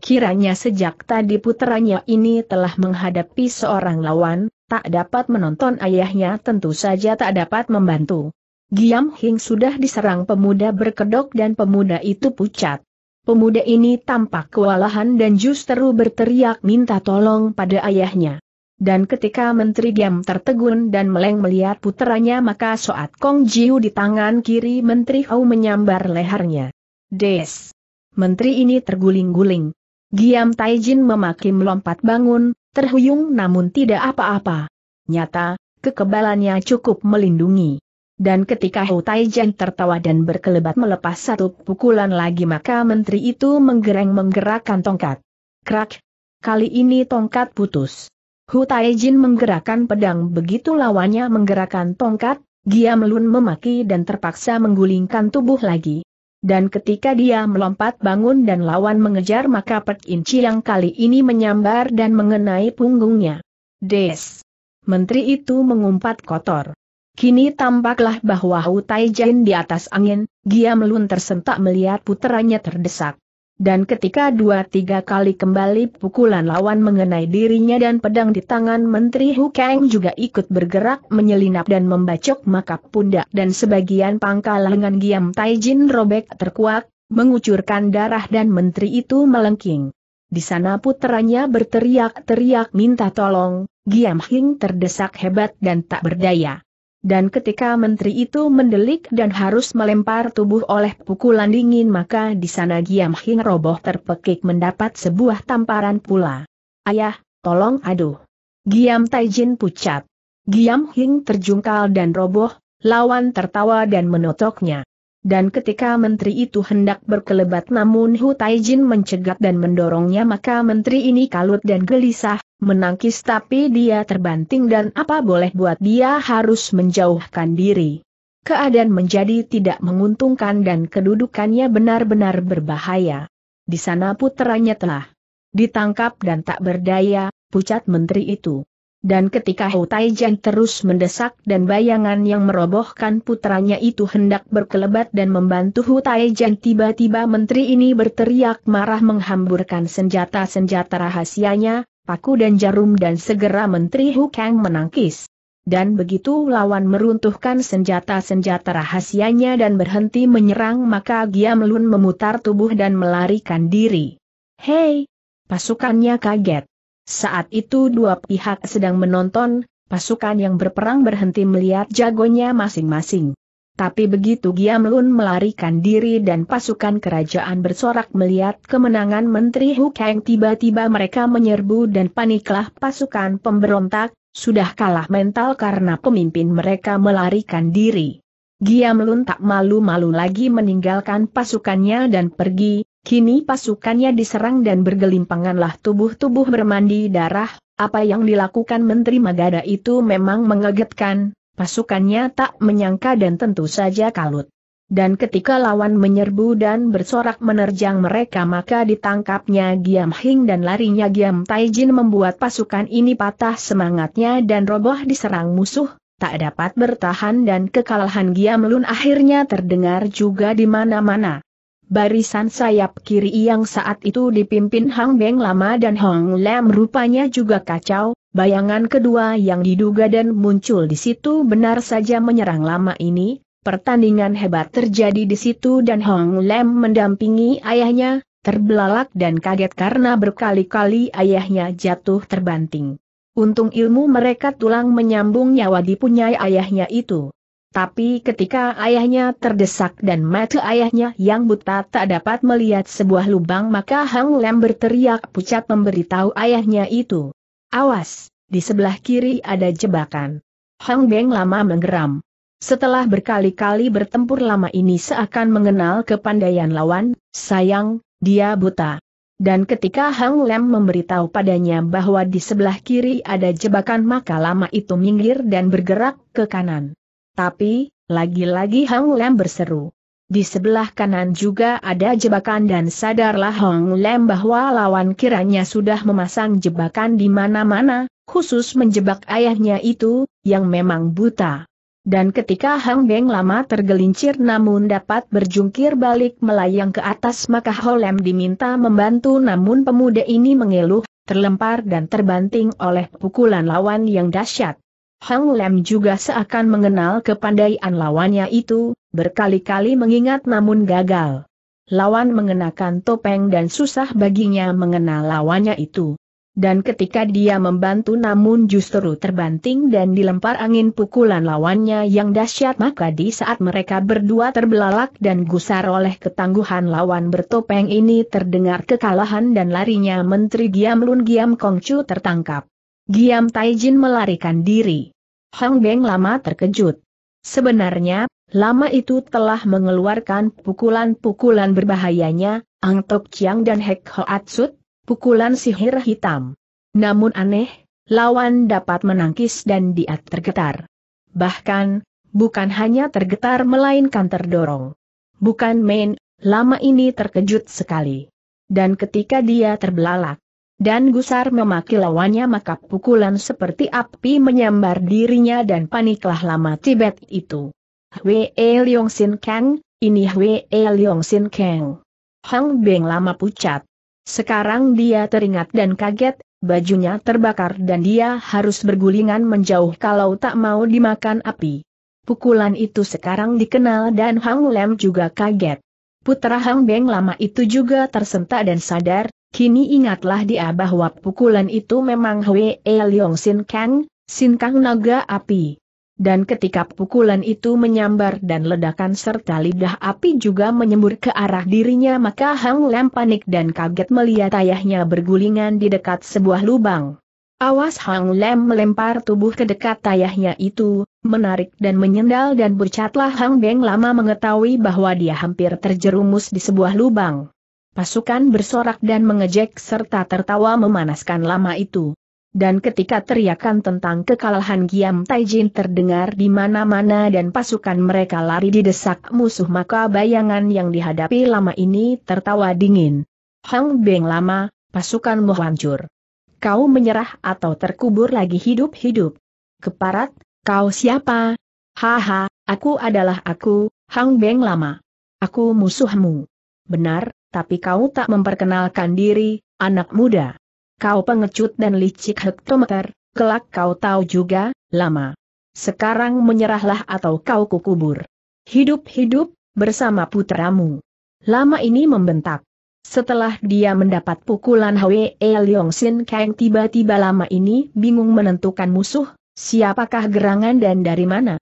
S1: Kiranya sejak tadi puteranya ini telah menghadapi seorang lawan, tak dapat menonton ayahnya tentu saja tak dapat membantu. Giam Hing sudah diserang pemuda berkedok dan pemuda itu pucat. Pemuda ini tampak kewalahan dan justru berteriak minta tolong pada ayahnya. Dan ketika Menteri Giam tertegun dan meleng melihat puteranya maka Soat Kong Jiu di tangan kiri Menteri Hau menyambar lehernya. Des! Menteri ini terguling-guling. Giam Taijin memaki melompat bangun, terhuyung namun tidak apa-apa. Nyata, kekebalannya cukup melindungi. Dan ketika Hu Taijin tertawa dan berkelebat melepas satu pukulan lagi maka menteri itu menggereng-menggerakkan tongkat. Krak! Kali ini tongkat putus. Hu Taijin menggerakkan pedang begitu lawannya menggerakkan tongkat, Giam Lun memaki dan terpaksa menggulingkan tubuh lagi. Dan ketika dia melompat bangun dan lawan mengejar maka Pek Inci yang kali ini menyambar dan mengenai punggungnya. Des. Menteri itu mengumpat kotor. Kini tampaklah bahwa Hu Jin di atas angin, dia melun tersentak melihat puteranya terdesak dan ketika dua-tiga kali kembali pukulan lawan mengenai dirinya dan pedang di tangan Menteri Hu Kang juga ikut bergerak menyelinap dan membacok maka pundak dan sebagian pangkal lengan Giam Taijin robek terkuak, mengucurkan darah dan Menteri itu melengking. Di sana puteranya berteriak-teriak minta tolong, Giam Hing terdesak hebat dan tak berdaya. Dan ketika menteri itu mendelik dan harus melempar tubuh oleh pukulan dingin maka di sana Giam Hing roboh terpekik mendapat sebuah tamparan pula. Ayah, tolong aduh. Giam Taijin pucat. Giam Hing terjungkal dan roboh, lawan tertawa dan menotoknya. Dan ketika menteri itu hendak berkelebat namun Hu Taijin mencegat dan mendorongnya maka menteri ini kalut dan gelisah, menangkis tapi dia terbanting dan apa boleh buat dia harus menjauhkan diri. Keadaan menjadi tidak menguntungkan dan kedudukannya benar-benar berbahaya. Di sana putranya telah ditangkap dan tak berdaya, pucat menteri itu. Dan ketika Hou Taijian terus mendesak dan bayangan yang merobohkan putranya itu hendak berkelebat dan membantu Hou Taijian tiba-tiba menteri ini berteriak marah menghamburkan senjata-senjata rahasianya, paku dan jarum dan segera Menteri Hu Kang menangkis. Dan begitu lawan meruntuhkan senjata-senjata rahasianya dan berhenti menyerang maka Melun memutar tubuh dan melarikan diri. Hei! Pasukannya kaget. Saat itu dua pihak sedang menonton, pasukan yang berperang berhenti melihat jagonya masing-masing. Tapi begitu Giamlun melarikan diri dan pasukan kerajaan bersorak melihat kemenangan Menteri Hukeng tiba-tiba mereka menyerbu dan paniklah pasukan pemberontak, sudah kalah mental karena pemimpin mereka melarikan diri. Giamlun tak malu-malu lagi meninggalkan pasukannya dan pergi, kini pasukannya diserang dan bergelimpanganlah tubuh-tubuh bermandi darah, apa yang dilakukan Menteri Magada itu memang mengegetkan, pasukannya tak menyangka dan tentu saja kalut. Dan ketika lawan menyerbu dan bersorak menerjang mereka maka ditangkapnya Giam Hing dan larinya Giam Taijin membuat pasukan ini patah semangatnya dan roboh diserang musuh, tak dapat bertahan dan kekalahan Giam Lun akhirnya terdengar juga di mana-mana. Barisan sayap kiri yang saat itu dipimpin Hang Beng Lama dan Hong Lam rupanya juga kacau, Bayangan kedua yang diduga dan muncul di situ benar saja menyerang lama ini, pertandingan hebat terjadi di situ dan Hong Lem mendampingi ayahnya, terbelalak dan kaget karena berkali-kali ayahnya jatuh terbanting. Untung ilmu mereka tulang menyambung nyawa dipunyai ayahnya itu. Tapi ketika ayahnya terdesak dan mata ayahnya yang buta tak dapat melihat sebuah lubang maka Hang Lem berteriak pucat memberitahu ayahnya itu. Awas, di sebelah kiri ada jebakan. Hang Beng lama menggeram. Setelah berkali-kali bertempur lama ini seakan mengenal kepandaian lawan, sayang, dia buta. Dan ketika Hang Lem memberitahu padanya bahwa di sebelah kiri ada jebakan maka lama itu minggir dan bergerak ke kanan. Tapi, lagi-lagi Hang Lem berseru. Di sebelah kanan juga ada jebakan dan sadarlah Hong Lem bahwa lawan kiranya sudah memasang jebakan di mana-mana, khusus menjebak ayahnya itu, yang memang buta. Dan ketika Hang Beng lama tergelincir namun dapat berjungkir balik melayang ke atas maka Holem diminta membantu namun pemuda ini mengeluh, terlempar dan terbanting oleh pukulan lawan yang dahsyat. Hang Lem juga seakan mengenal kepandaian lawannya itu, Berkali-kali mengingat namun gagal. Lawan mengenakan topeng dan susah baginya mengenal lawannya itu. Dan ketika dia membantu namun justru terbanting dan dilempar angin pukulan lawannya yang dahsyat maka di saat mereka berdua terbelalak dan gusar oleh ketangguhan lawan bertopeng ini terdengar kekalahan dan larinya Menteri Giam Lun Giam Kongcu tertangkap. Giam Taijin melarikan diri. Hang Beng lama terkejut. Sebenarnya, Lama itu telah mengeluarkan pukulan-pukulan berbahayanya, Ang Tok Chiang dan Hek Atsut, pukulan sihir hitam. Namun aneh, lawan dapat menangkis dan dia tergetar. Bahkan, bukan hanya tergetar melainkan terdorong. Bukan main, lama ini terkejut sekali. Dan ketika dia terbelalak, dan gusar memaki lawannya maka pukulan seperti api menyambar dirinya dan paniklah lama Tibet itu. Hwe e Leong Sin Kang, ini Hwe e Leong Sin Kang. Hang Beng lama pucat. Sekarang dia teringat dan kaget, bajunya terbakar dan dia harus bergulingan menjauh kalau tak mau dimakan api. Pukulan itu sekarang dikenal dan Hang Lem juga kaget. Putra Hang Beng lama itu juga tersentak dan sadar, kini ingatlah dia bahwa pukulan itu memang Hwe e Leong Sin Kang, Sin Kang Naga Api dan ketika pukulan itu menyambar dan ledakan serta lidah api juga menyembur ke arah dirinya maka Hang Lam panik dan kaget melihat ayahnya bergulingan di dekat sebuah lubang. Awas Hang Lam melempar tubuh ke dekat ayahnya itu, menarik dan menyendal dan bercatlah Hang Beng lama mengetahui bahwa dia hampir terjerumus di sebuah lubang. Pasukan bersorak dan mengejek serta tertawa memanaskan lama itu. Dan ketika teriakan tentang kekalahan Giam Taijin terdengar di mana-mana dan pasukan mereka lari di desak musuh maka bayangan yang dihadapi lama ini tertawa dingin. Hang Beng lama, pasukanmu hancur. Kau menyerah atau terkubur lagi hidup-hidup. Keparat, kau siapa? Haha, aku adalah aku, Hang Beng lama. Aku musuhmu. Benar, tapi kau tak memperkenalkan diri, anak muda. Kau pengecut dan licik hektometer, kelak kau tahu juga, lama. Sekarang menyerahlah atau kau kukubur. Hidup-hidup, bersama putramu. Lama ini membentak. Setelah dia mendapat pukulan Hwe Leong Sin Kang tiba-tiba lama ini bingung menentukan musuh, siapakah gerangan dan dari mana.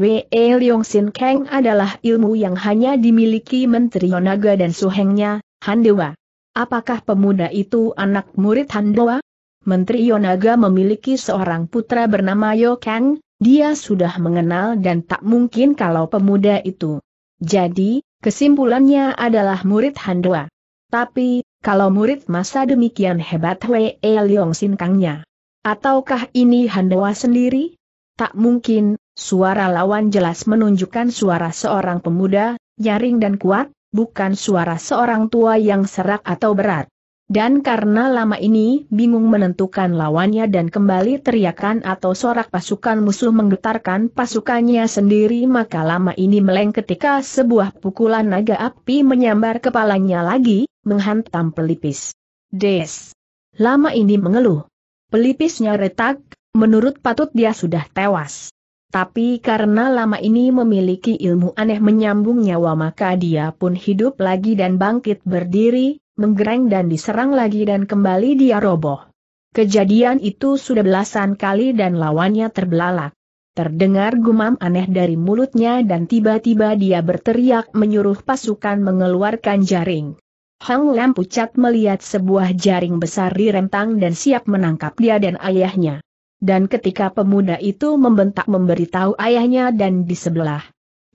S1: Hwe Leong Sin Kang adalah ilmu yang hanya dimiliki Menteri Yonaga dan suhengnya, Handewa. Apakah pemuda itu anak murid Handoa? Menteri Yonaga memiliki seorang putra bernama Yokeng. dia sudah mengenal dan tak mungkin kalau pemuda itu. Jadi, kesimpulannya adalah murid Handoa. Tapi, kalau murid masa demikian hebat Wei e Leong Sin Kangnya. Ataukah ini Handoa sendiri? Tak mungkin, suara lawan jelas menunjukkan suara seorang pemuda, nyaring dan kuat, bukan suara seorang tua yang serak atau berat. Dan karena lama ini bingung menentukan lawannya dan kembali teriakan atau sorak pasukan musuh menggetarkan pasukannya sendiri maka lama ini meleng ketika sebuah pukulan naga api menyambar kepalanya lagi, menghantam pelipis. Des. Lama ini mengeluh. Pelipisnya retak, menurut patut dia sudah tewas. Tapi karena lama ini memiliki ilmu aneh menyambung nyawa maka dia pun hidup lagi dan bangkit berdiri, menggereng dan diserang lagi dan kembali dia roboh. Kejadian itu sudah belasan kali dan lawannya terbelalak. Terdengar gumam aneh dari mulutnya dan tiba-tiba dia berteriak menyuruh pasukan mengeluarkan jaring. Hang Lam pucat melihat sebuah jaring besar di rentang dan siap menangkap dia dan ayahnya. Dan ketika pemuda itu membentak memberitahu ayahnya dan di sebelah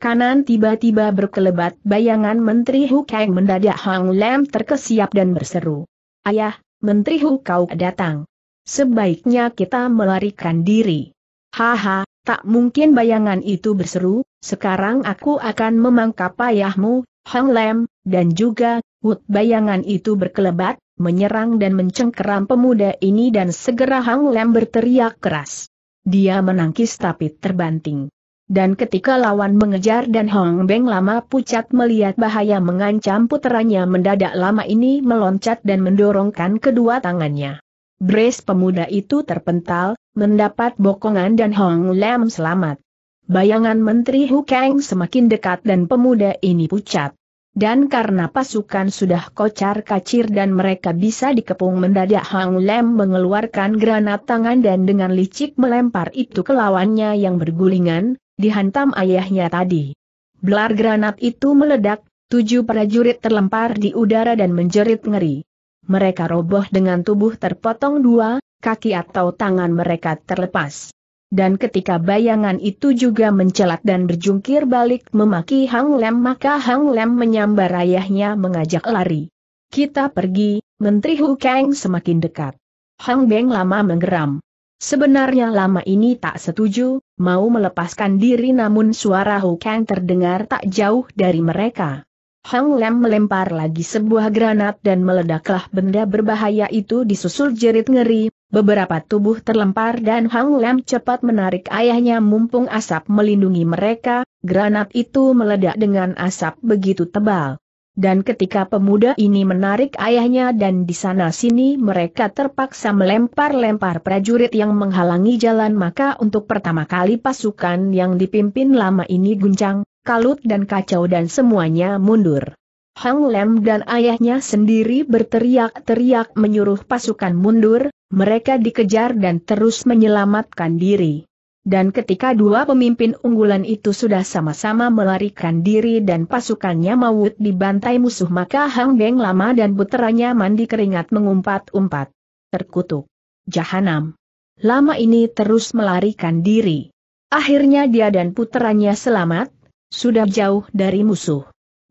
S1: kanan tiba-tiba berkelebat bayangan Menteri Hukeng mendadak Hang Lem terkesiap dan berseru. Ayah, Menteri Hu kau datang. Sebaiknya kita melarikan diri. Haha, tak mungkin bayangan itu berseru, sekarang aku akan memangkap ayahmu, Hang Lem, dan juga, Wut bayangan itu berkelebat, menyerang dan mencengkeram pemuda ini dan segera Hang Lem berteriak keras. Dia menangkis tapi terbanting. Dan ketika lawan mengejar dan Hong Beng lama pucat melihat bahaya mengancam puteranya mendadak lama ini meloncat dan mendorongkan kedua tangannya. Brace pemuda itu terpental, mendapat bokongan dan Hong Lem selamat. Bayangan Menteri Hu Kang semakin dekat dan pemuda ini pucat. Dan karena pasukan sudah kocar kacir dan mereka bisa dikepung mendadak Hang Lem mengeluarkan granat tangan dan dengan licik melempar itu ke lawannya yang bergulingan, dihantam ayahnya tadi. Belar granat itu meledak, tujuh prajurit terlempar di udara dan menjerit ngeri. Mereka roboh dengan tubuh terpotong dua, kaki atau tangan mereka terlepas dan ketika bayangan itu juga mencelat dan berjungkir balik memaki Hang Lem maka Hang Lem menyambar ayahnya mengajak lari. Kita pergi, Menteri Hu Kang semakin dekat. Hang Beng lama menggeram. Sebenarnya lama ini tak setuju, mau melepaskan diri namun suara Hu Kang terdengar tak jauh dari mereka. Hang Lem melempar lagi sebuah granat dan meledaklah benda berbahaya itu disusul jerit ngeri, beberapa tubuh terlempar dan Hang Lem cepat menarik ayahnya mumpung asap melindungi mereka, granat itu meledak dengan asap begitu tebal. Dan ketika pemuda ini menarik ayahnya dan di sana sini mereka terpaksa melempar-lempar prajurit yang menghalangi jalan maka untuk pertama kali pasukan yang dipimpin lama ini guncang, kalut dan kacau dan semuanya mundur. Hang Lem dan ayahnya sendiri berteriak-teriak menyuruh pasukan mundur, mereka dikejar dan terus menyelamatkan diri. Dan ketika dua pemimpin unggulan itu sudah sama-sama melarikan diri dan pasukannya maut dibantai musuh maka Hang Beng lama dan puteranya mandi keringat mengumpat-umpat. Terkutuk. Jahanam. Lama ini terus melarikan diri. Akhirnya dia dan puteranya selamat, sudah jauh dari musuh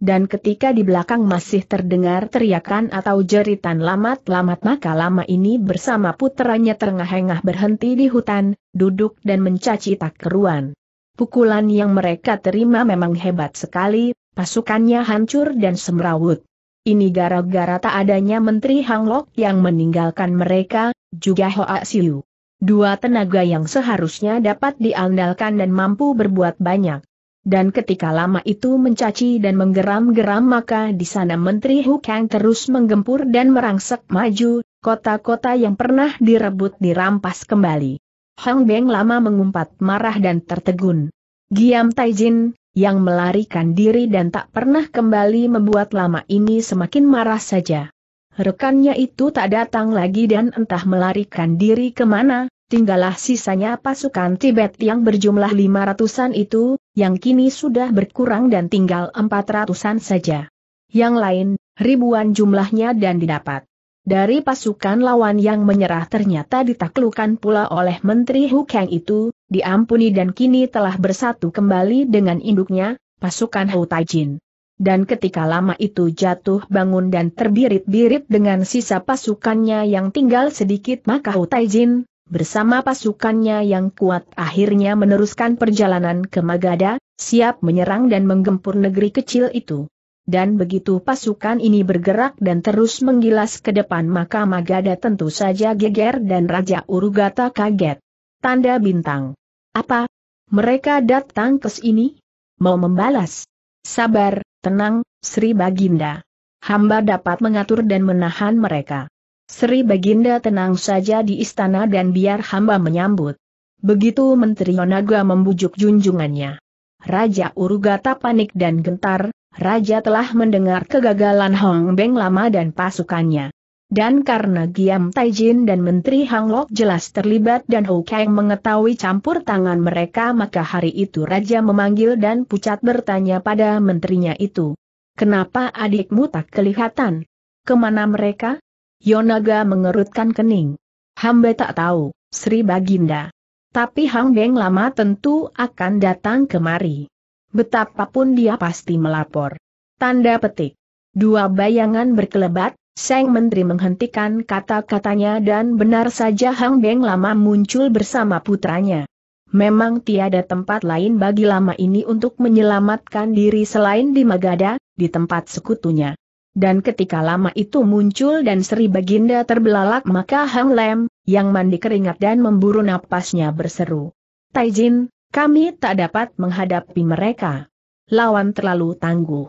S1: dan ketika di belakang masih terdengar teriakan atau jeritan lamat-lamat maka lama ini bersama putranya terengah-engah berhenti di hutan, duduk dan mencaci tak keruan. Pukulan yang mereka terima memang hebat sekali, pasukannya hancur dan semrawut. Ini gara-gara tak adanya Menteri Hanglok yang meninggalkan mereka, juga Hoa Siu. Dua tenaga yang seharusnya dapat diandalkan dan mampu berbuat banyak. Dan ketika lama itu mencaci dan menggeram-geram maka di sana Menteri Hukang terus menggempur dan merangsek maju, kota-kota yang pernah direbut dirampas kembali. Hong Beng lama mengumpat marah dan tertegun. Giam Taijin, yang melarikan diri dan tak pernah kembali membuat lama ini semakin marah saja. Rekannya itu tak datang lagi dan entah melarikan diri kemana, tinggallah sisanya pasukan Tibet yang berjumlah lima ratusan itu, yang kini sudah berkurang dan tinggal empat ratusan saja. Yang lain, ribuan jumlahnya dan didapat. Dari pasukan lawan yang menyerah ternyata ditaklukan pula oleh Menteri Hukang itu, diampuni dan kini telah bersatu kembali dengan induknya, pasukan Hou Taijin. Dan ketika lama itu jatuh bangun dan terbirit-birit dengan sisa pasukannya yang tinggal sedikit maka Hou Taijin, bersama pasukannya yang kuat akhirnya meneruskan perjalanan ke Magada, siap menyerang dan menggempur negeri kecil itu. Dan begitu pasukan ini bergerak dan terus menggilas ke depan maka Magada tentu saja geger dan Raja Urugata kaget. Tanda bintang. Apa? Mereka datang ke sini? Mau membalas? Sabar, tenang, Sri Baginda. Hamba dapat mengatur dan menahan mereka. Sri Baginda tenang saja di istana dan biar hamba menyambut. Begitu Menteri Yonaga membujuk junjungannya. Raja Urugata panik dan gentar, Raja telah mendengar kegagalan Hong Beng Lama dan pasukannya. Dan karena Giam Taijin dan Menteri Hang Lok jelas terlibat dan Hou Kang mengetahui campur tangan mereka maka hari itu Raja memanggil dan pucat bertanya pada menterinya itu. Kenapa adikmu tak kelihatan? Kemana mereka? Yonaga mengerutkan kening. Hamba tak tahu, Sri Baginda. Tapi Hang Beng lama tentu akan datang kemari. Betapapun dia pasti melapor. Tanda petik. Dua bayangan berkelebat, Seng Menteri menghentikan kata-katanya dan benar saja Hang Beng Lama muncul bersama putranya. Memang tiada tempat lain bagi Lama ini untuk menyelamatkan diri selain di Magada, di tempat sekutunya. Dan ketika lama itu muncul dan Sri Baginda terbelalak maka Hang Lem, yang mandi keringat dan memburu napasnya berseru. Taijin, kami tak dapat menghadapi mereka. Lawan terlalu tangguh.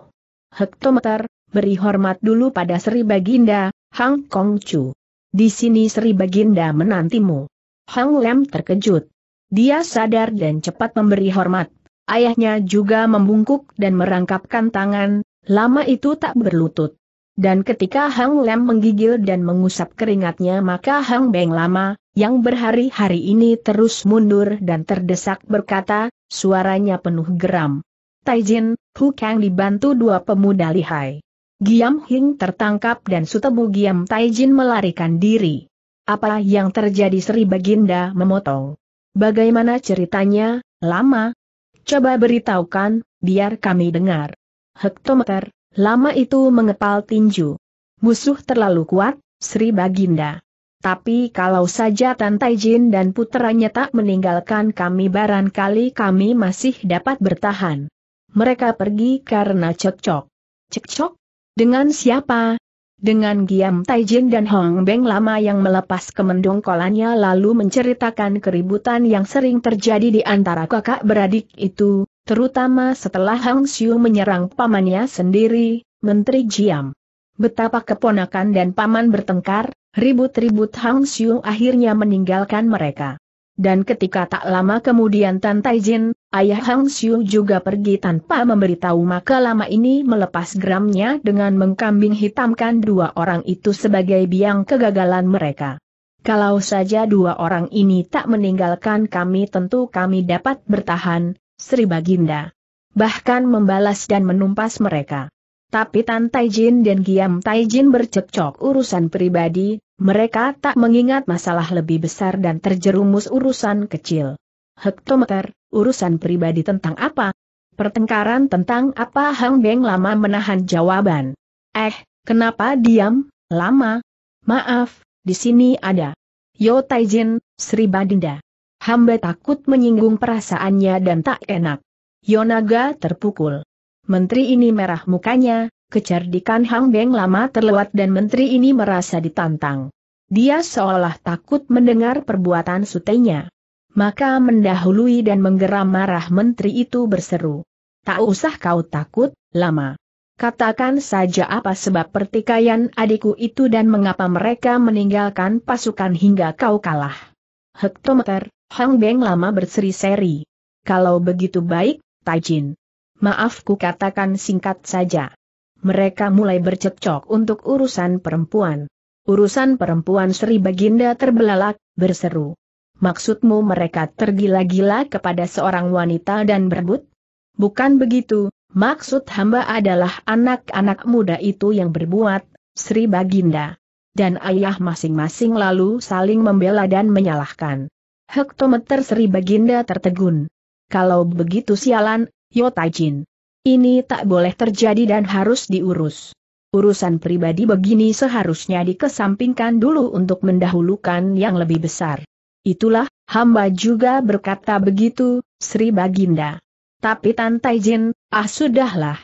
S1: Hektometer, beri hormat dulu pada Sri Baginda, Hang Kongcu. Di sini Sri Baginda menantimu. Hang Lem terkejut. Dia sadar dan cepat memberi hormat. Ayahnya juga membungkuk dan merangkapkan tangan, Lama itu tak berlutut. Dan ketika Hang Lem menggigil dan mengusap keringatnya maka Hang Beng lama, yang berhari-hari ini terus mundur dan terdesak berkata, suaranya penuh geram. Taijin, Hu Kang dibantu dua pemuda lihai. Giam Hing tertangkap dan sutemu Giam Taijin melarikan diri. Apa yang terjadi Sri Baginda memotong. Bagaimana ceritanya, lama? Coba beritahukan, biar kami dengar hektometer, lama itu mengepal tinju. Musuh terlalu kuat, Sri Baginda. Tapi kalau saja Tantai Jin dan putranya tak meninggalkan kami barangkali kami masih dapat bertahan. Mereka pergi karena cekcok. Cekcok? Dengan siapa? Dengan Giam Taijin dan Hong Beng lama yang melepas kemendung kolannya lalu menceritakan keributan yang sering terjadi di antara kakak beradik itu, terutama setelah Hang Xiu menyerang pamannya sendiri, Menteri Jiam. Betapa keponakan dan paman bertengkar, ribut-ribut Hang Xiu akhirnya meninggalkan mereka. Dan ketika tak lama kemudian Tan Jin, ayah Hang Xiu juga pergi tanpa memberitahu maka lama ini melepas gramnya dengan mengkambing hitamkan dua orang itu sebagai biang kegagalan mereka. Kalau saja dua orang ini tak meninggalkan kami tentu kami dapat bertahan, Sri Baginda. Bahkan membalas dan menumpas mereka. Tapi Tan Taijin dan Giam Taijin bercekcok urusan pribadi, mereka tak mengingat masalah lebih besar dan terjerumus urusan kecil. Hektometer, urusan pribadi tentang apa? Pertengkaran tentang apa Hang Beng lama menahan jawaban. Eh, kenapa diam, lama? Maaf, di sini ada. Yo Taijin, Sri Badinda hamba takut menyinggung perasaannya dan tak enak. Yonaga terpukul. Menteri ini merah mukanya, kecerdikan Hang Beng lama terlewat dan menteri ini merasa ditantang. Dia seolah takut mendengar perbuatan sutenya. Maka mendahului dan menggeram marah menteri itu berseru. Tak usah kau takut, lama. Katakan saja apa sebab pertikaian adikku itu dan mengapa mereka meninggalkan pasukan hingga kau kalah. Hektometer, Hang Beng lama berseri-seri. Kalau begitu baik, Taijin. Maafku katakan singkat saja. Mereka mulai bercekcok untuk urusan perempuan. Urusan perempuan Sri Baginda terbelalak, berseru. Maksudmu mereka tergila-gila kepada seorang wanita dan berebut? Bukan begitu, maksud hamba adalah anak-anak muda itu yang berbuat, Sri Baginda. Dan ayah masing-masing lalu saling membela dan menyalahkan. Hektometer Sri Baginda tertegun. Kalau begitu sialan, Yotajin. Ini tak boleh terjadi dan harus diurus. Urusan pribadi begini seharusnya dikesampingkan dulu untuk mendahulukan yang lebih besar. Itulah, hamba juga berkata begitu, Sri Baginda. Tapi Tan Jin, ah sudahlah.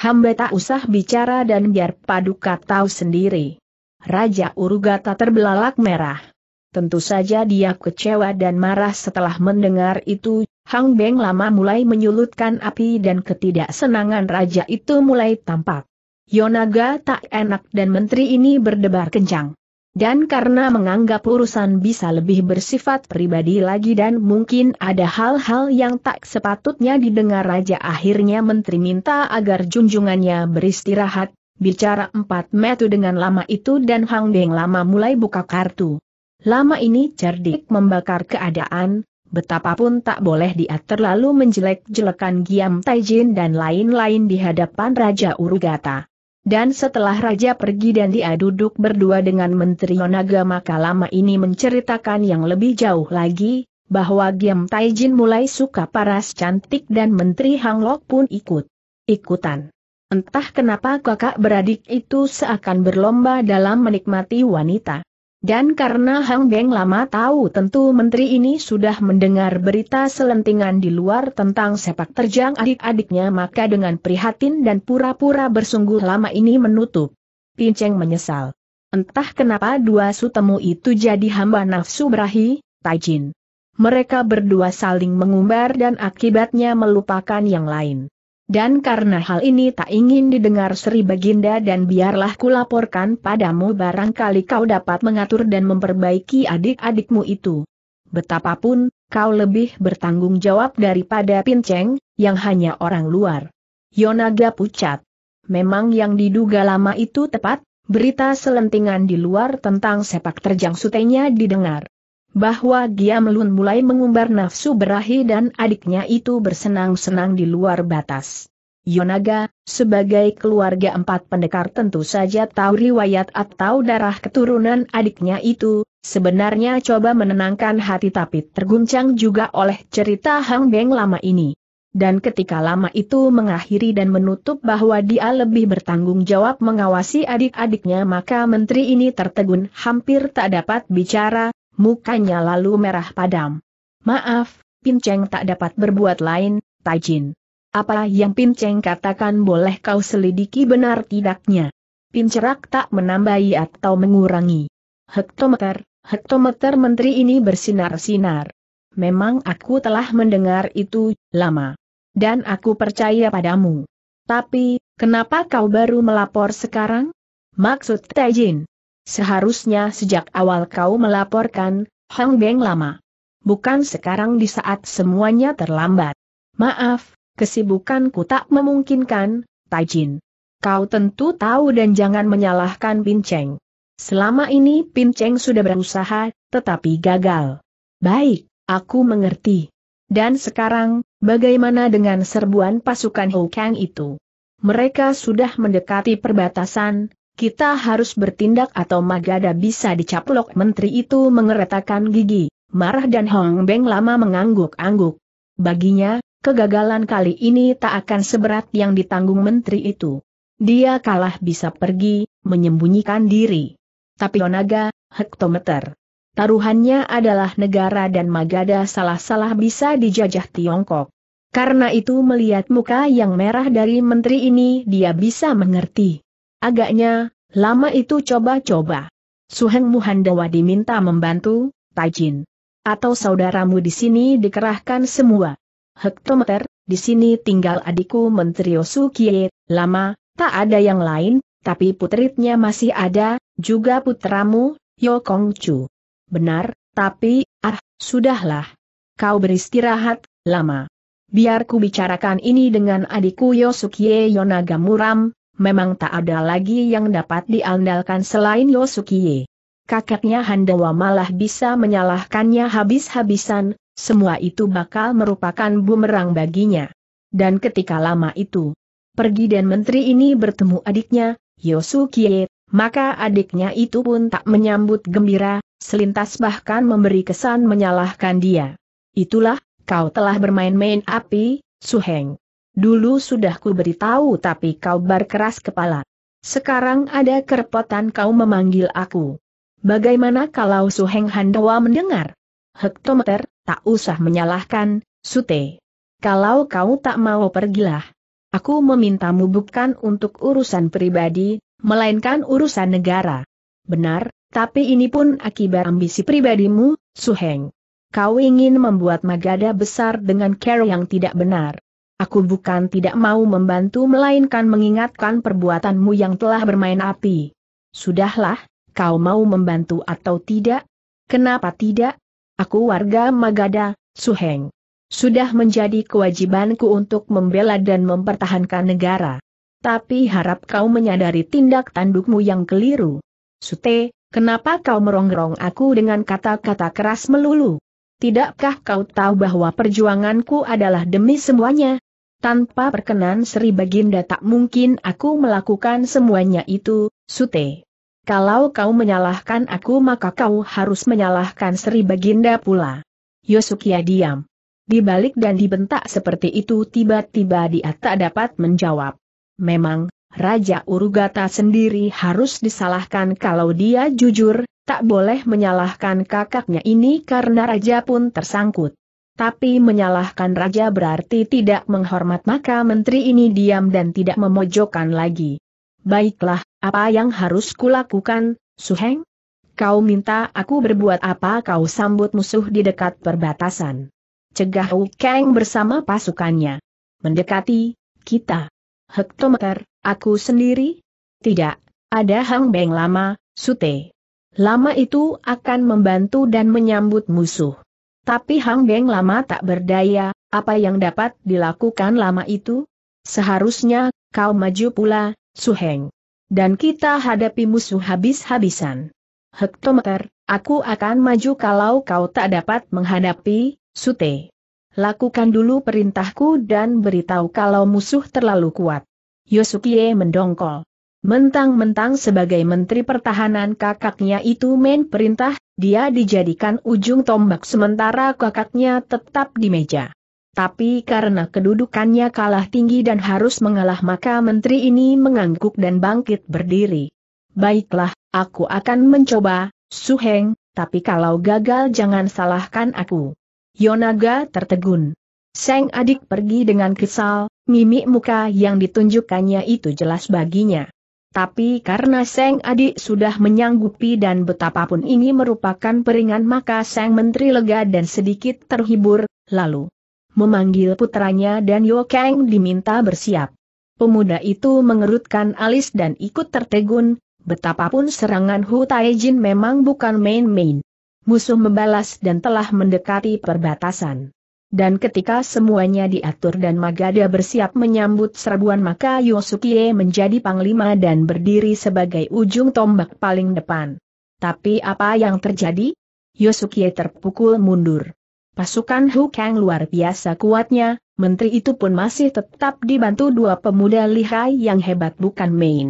S1: Hamba tak usah bicara dan biar paduka tahu sendiri. Raja Urugata terbelalak merah tentu saja dia kecewa dan marah setelah mendengar itu, Hang Beng lama mulai menyulutkan api dan ketidaksenangan raja itu mulai tampak. Yonaga tak enak dan menteri ini berdebar kencang. Dan karena menganggap urusan bisa lebih bersifat pribadi lagi dan mungkin ada hal-hal yang tak sepatutnya didengar raja akhirnya menteri minta agar junjungannya beristirahat, bicara empat metu dengan lama itu dan Hang Beng lama mulai buka kartu. Lama ini cerdik membakar keadaan, betapapun tak boleh dia terlalu menjelek-jelekan Giam Taijin dan lain-lain di hadapan Raja Urugata. Dan setelah Raja pergi dan dia duduk berdua dengan Menteri Yonaga maka lama ini menceritakan yang lebih jauh lagi, bahwa Giam Taijin mulai suka paras cantik dan Menteri Hanglok pun ikut. Ikutan. Entah kenapa kakak beradik itu seakan berlomba dalam menikmati wanita. Dan karena Hang Beng lama tahu tentu menteri ini sudah mendengar berita selentingan di luar tentang sepak terjang adik-adiknya maka dengan prihatin dan pura-pura bersungguh lama ini menutup. Pinceng menyesal. Entah kenapa dua sutemu itu jadi hamba nafsu berahi, Taijin. Mereka berdua saling mengumbar dan akibatnya melupakan yang lain. Dan karena hal ini tak ingin didengar Sri Baginda dan biarlah kulaporkan padamu barangkali kau dapat mengatur dan memperbaiki adik-adikmu itu. Betapapun, kau lebih bertanggung jawab daripada Pinceng, yang hanya orang luar. Yonaga pucat. Memang yang diduga lama itu tepat, berita selentingan di luar tentang sepak terjang sutenya didengar bahwa Lun mulai mengumbar nafsu berahi dan adiknya itu bersenang-senang di luar batas. Yonaga, sebagai keluarga empat pendekar tentu saja tahu riwayat atau darah keturunan adiknya itu, sebenarnya coba menenangkan hati tapi terguncang juga oleh cerita Hang Beng lama ini. Dan ketika lama itu mengakhiri dan menutup bahwa dia lebih bertanggung jawab mengawasi adik-adiknya maka menteri ini tertegun hampir tak dapat bicara, mukanya lalu merah padam. Maaf, Pinceng tak dapat berbuat lain, Taijin. Apa yang Pinceng katakan boleh kau selidiki benar tidaknya. Pincerak tak menambahi atau mengurangi. Hektometer, hektometer menteri ini bersinar-sinar. Memang aku telah mendengar itu, lama. Dan aku percaya padamu. Tapi, kenapa kau baru melapor sekarang? Maksud Taijin, Seharusnya sejak awal kau melaporkan, Hang Beng lama. Bukan sekarang di saat semuanya terlambat. Maaf, kesibukanku tak memungkinkan, Taijin. Kau tentu tahu dan jangan menyalahkan Pinceng. Selama ini Pinceng sudah berusaha, tetapi gagal. Baik, aku mengerti. Dan sekarang, bagaimana dengan serbuan pasukan Hou Kang itu? Mereka sudah mendekati perbatasan, kita harus bertindak atau Magada bisa dicaplok menteri itu mengeretakan gigi, marah dan Hong Beng lama mengangguk-angguk. Baginya, kegagalan kali ini tak akan seberat yang ditanggung menteri itu. Dia kalah bisa pergi, menyembunyikan diri. Tapi Onaga, hektometer. Taruhannya adalah negara dan Magada salah-salah bisa dijajah Tiongkok. Karena itu melihat muka yang merah dari menteri ini dia bisa mengerti. Agaknya, lama itu coba-coba. Suheng Muhandawa diminta membantu, Tajin. Atau saudaramu di sini dikerahkan semua. Hektometer, di sini tinggal adikku Menteri Osukie, lama, tak ada yang lain, tapi putritnya masih ada, juga putramu, Yokong Chu. Benar, tapi, ah, sudahlah. Kau beristirahat, lama. Biar ku bicarakan ini dengan adikku Yosukie Muram, memang tak ada lagi yang dapat diandalkan selain Yosukiye. Kakaknya Handawa malah bisa menyalahkannya habis-habisan, semua itu bakal merupakan bumerang baginya. Dan ketika lama itu, pergi dan menteri ini bertemu adiknya, Yosukiye, maka adiknya itu pun tak menyambut gembira, selintas bahkan memberi kesan menyalahkan dia. Itulah, kau telah bermain-main api, Suheng. Dulu sudah ku beritahu tapi kau berkeras kepala. Sekarang ada kerepotan kau memanggil aku. Bagaimana kalau Suheng Handoa mendengar? Hektometer, tak usah menyalahkan, Sute. Kalau kau tak mau pergilah. Aku memintamu bukan untuk urusan pribadi, melainkan urusan negara. Benar, tapi ini pun akibat ambisi pribadimu, Suheng. Kau ingin membuat Magada besar dengan cara yang tidak benar. Aku bukan tidak mau membantu melainkan mengingatkan perbuatanmu yang telah bermain api. Sudahlah, kau mau membantu atau tidak? Kenapa tidak? Aku warga Magada, Suheng. Sudah menjadi kewajibanku untuk membela dan mempertahankan negara. Tapi harap kau menyadari tindak tandukmu yang keliru. Sute, kenapa kau merongrong aku dengan kata-kata keras melulu? Tidakkah kau tahu bahwa perjuanganku adalah demi semuanya, tanpa perkenan Sri Baginda tak mungkin aku melakukan semuanya itu, Sute. Kalau kau menyalahkan aku maka kau harus menyalahkan Sri Baginda pula. Yosukia diam. Dibalik dan dibentak seperti itu tiba-tiba dia tak dapat menjawab. Memang, Raja Urugata sendiri harus disalahkan kalau dia jujur, tak boleh menyalahkan kakaknya ini karena raja pun tersangkut. Tapi menyalahkan raja berarti tidak menghormat maka menteri ini diam dan tidak memojokkan lagi. Baiklah, apa yang harus kulakukan, Suheng? Kau minta aku berbuat apa kau sambut musuh di dekat perbatasan. Cegah Wu Kang bersama pasukannya. Mendekati, kita. Hektometer, aku sendiri? Tidak, ada Hang Beng lama, Sute. Lama itu akan membantu dan menyambut musuh. Tapi Hang Beng lama tak berdaya, apa yang dapat dilakukan lama itu? Seharusnya, kau maju pula, Su Heng. Dan kita hadapi musuh habis-habisan. Hektometer, aku akan maju kalau kau tak dapat menghadapi, Sute. Lakukan dulu perintahku dan beritahu kalau musuh terlalu kuat. Yosukie mendongkol. Mentang-mentang sebagai menteri pertahanan kakaknya itu main perintah, dia dijadikan ujung tombak sementara kakaknya tetap di meja. Tapi karena kedudukannya kalah tinggi dan harus mengalah maka menteri ini mengangguk dan bangkit berdiri. Baiklah, aku akan mencoba, Heng. tapi kalau gagal jangan salahkan aku. Yonaga tertegun. Seng adik pergi dengan kesal, mimik muka yang ditunjukkannya itu jelas baginya. Tapi karena Seng adik sudah menyanggupi dan betapapun ini merupakan peringan maka Seng Menteri lega dan sedikit terhibur, lalu memanggil putranya dan Yo Kang diminta bersiap. Pemuda itu mengerutkan alis dan ikut tertegun, betapapun serangan Hu Taijin memang bukan main-main. Musuh membalas dan telah mendekati perbatasan. Dan ketika semuanya diatur dan Magada bersiap menyambut serbuan maka Yosukie menjadi panglima dan berdiri sebagai ujung tombak paling depan. Tapi apa yang terjadi? Yosukie terpukul mundur. Pasukan Hukang luar biasa kuatnya, menteri itu pun masih tetap dibantu dua pemuda lihai yang hebat bukan main.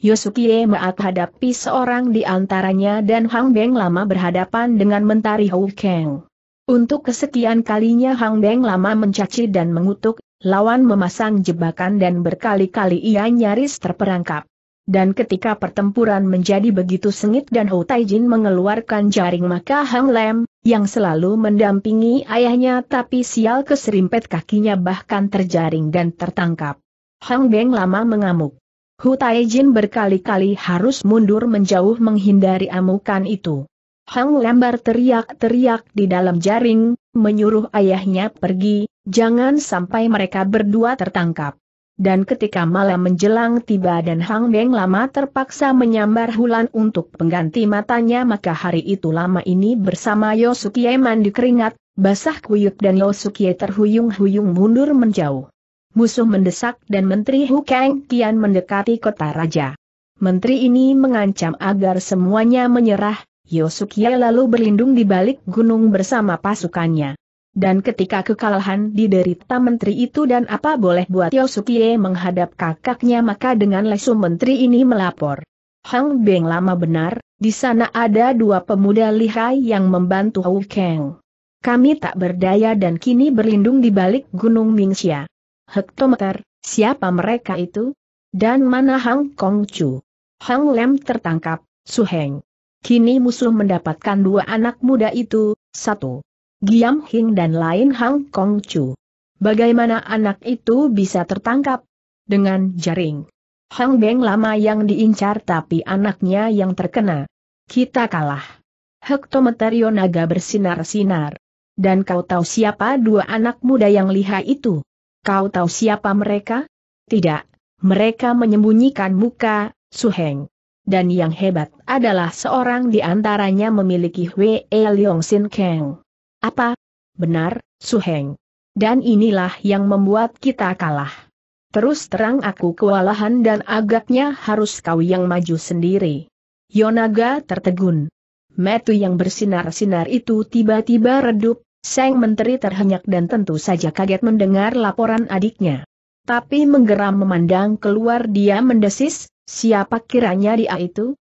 S1: Yosukie Maat hadapi seorang di antaranya dan Hang Beng lama berhadapan dengan mentari Hu Kang. Untuk kesekian kalinya Hang Beng lama mencaci dan mengutuk, lawan memasang jebakan dan berkali-kali ia nyaris terperangkap. Dan ketika pertempuran menjadi begitu sengit dan Hou Taijin mengeluarkan jaring maka Hang Lem, yang selalu mendampingi ayahnya tapi sial keserimpet kakinya bahkan terjaring dan tertangkap. Hang Beng lama mengamuk. Hu Taijin berkali-kali harus mundur menjauh menghindari amukan itu. Hang Lembar teriak-teriak di dalam jaring, menyuruh ayahnya pergi, jangan sampai mereka berdua tertangkap. Dan ketika malam menjelang tiba dan Hang Deng lama terpaksa menyambar Hulan untuk pengganti matanya maka hari itu lama ini bersama Yosukie mandi keringat, basah kuyup dan Yosukie terhuyung-huyung mundur menjauh. Musuh mendesak dan Menteri Hukeng kian mendekati kota raja. Menteri ini mengancam agar semuanya menyerah, Yosuke lalu berlindung di balik gunung bersama pasukannya. Dan ketika kekalahan diderita menteri itu dan apa boleh buat Yosuke menghadap kakaknya maka dengan lesu menteri ini melapor. Hang Beng lama benar, di sana ada dua pemuda lihai yang membantu Wu Kang. Kami tak berdaya dan kini berlindung di balik gunung Mingxia. Hektometer, siapa mereka itu? Dan mana Hang Kong Chu? Hang Lem tertangkap, Su Heng. Kini musuh mendapatkan dua anak muda itu, satu, Giam Hing dan lain Hang Kong Chu. Bagaimana anak itu bisa tertangkap? Dengan jaring. Hang Beng lama yang diincar tapi anaknya yang terkena. Kita kalah. Hektometerio naga bersinar-sinar. Dan kau tahu siapa dua anak muda yang lihai itu? Kau tahu siapa mereka? Tidak, mereka menyembunyikan muka, Suheng dan yang hebat adalah seorang di antaranya memiliki Wei e Leong Sin Kang. Apa? Benar, Su Heng. Dan inilah yang membuat kita kalah. Terus terang aku kewalahan dan agaknya harus kau yang maju sendiri. Yonaga tertegun. Metu yang bersinar-sinar itu tiba-tiba redup, Seng Menteri terhenyak dan tentu saja kaget mendengar laporan adiknya. Tapi menggeram memandang keluar dia mendesis, Siapa kiranya dia itu?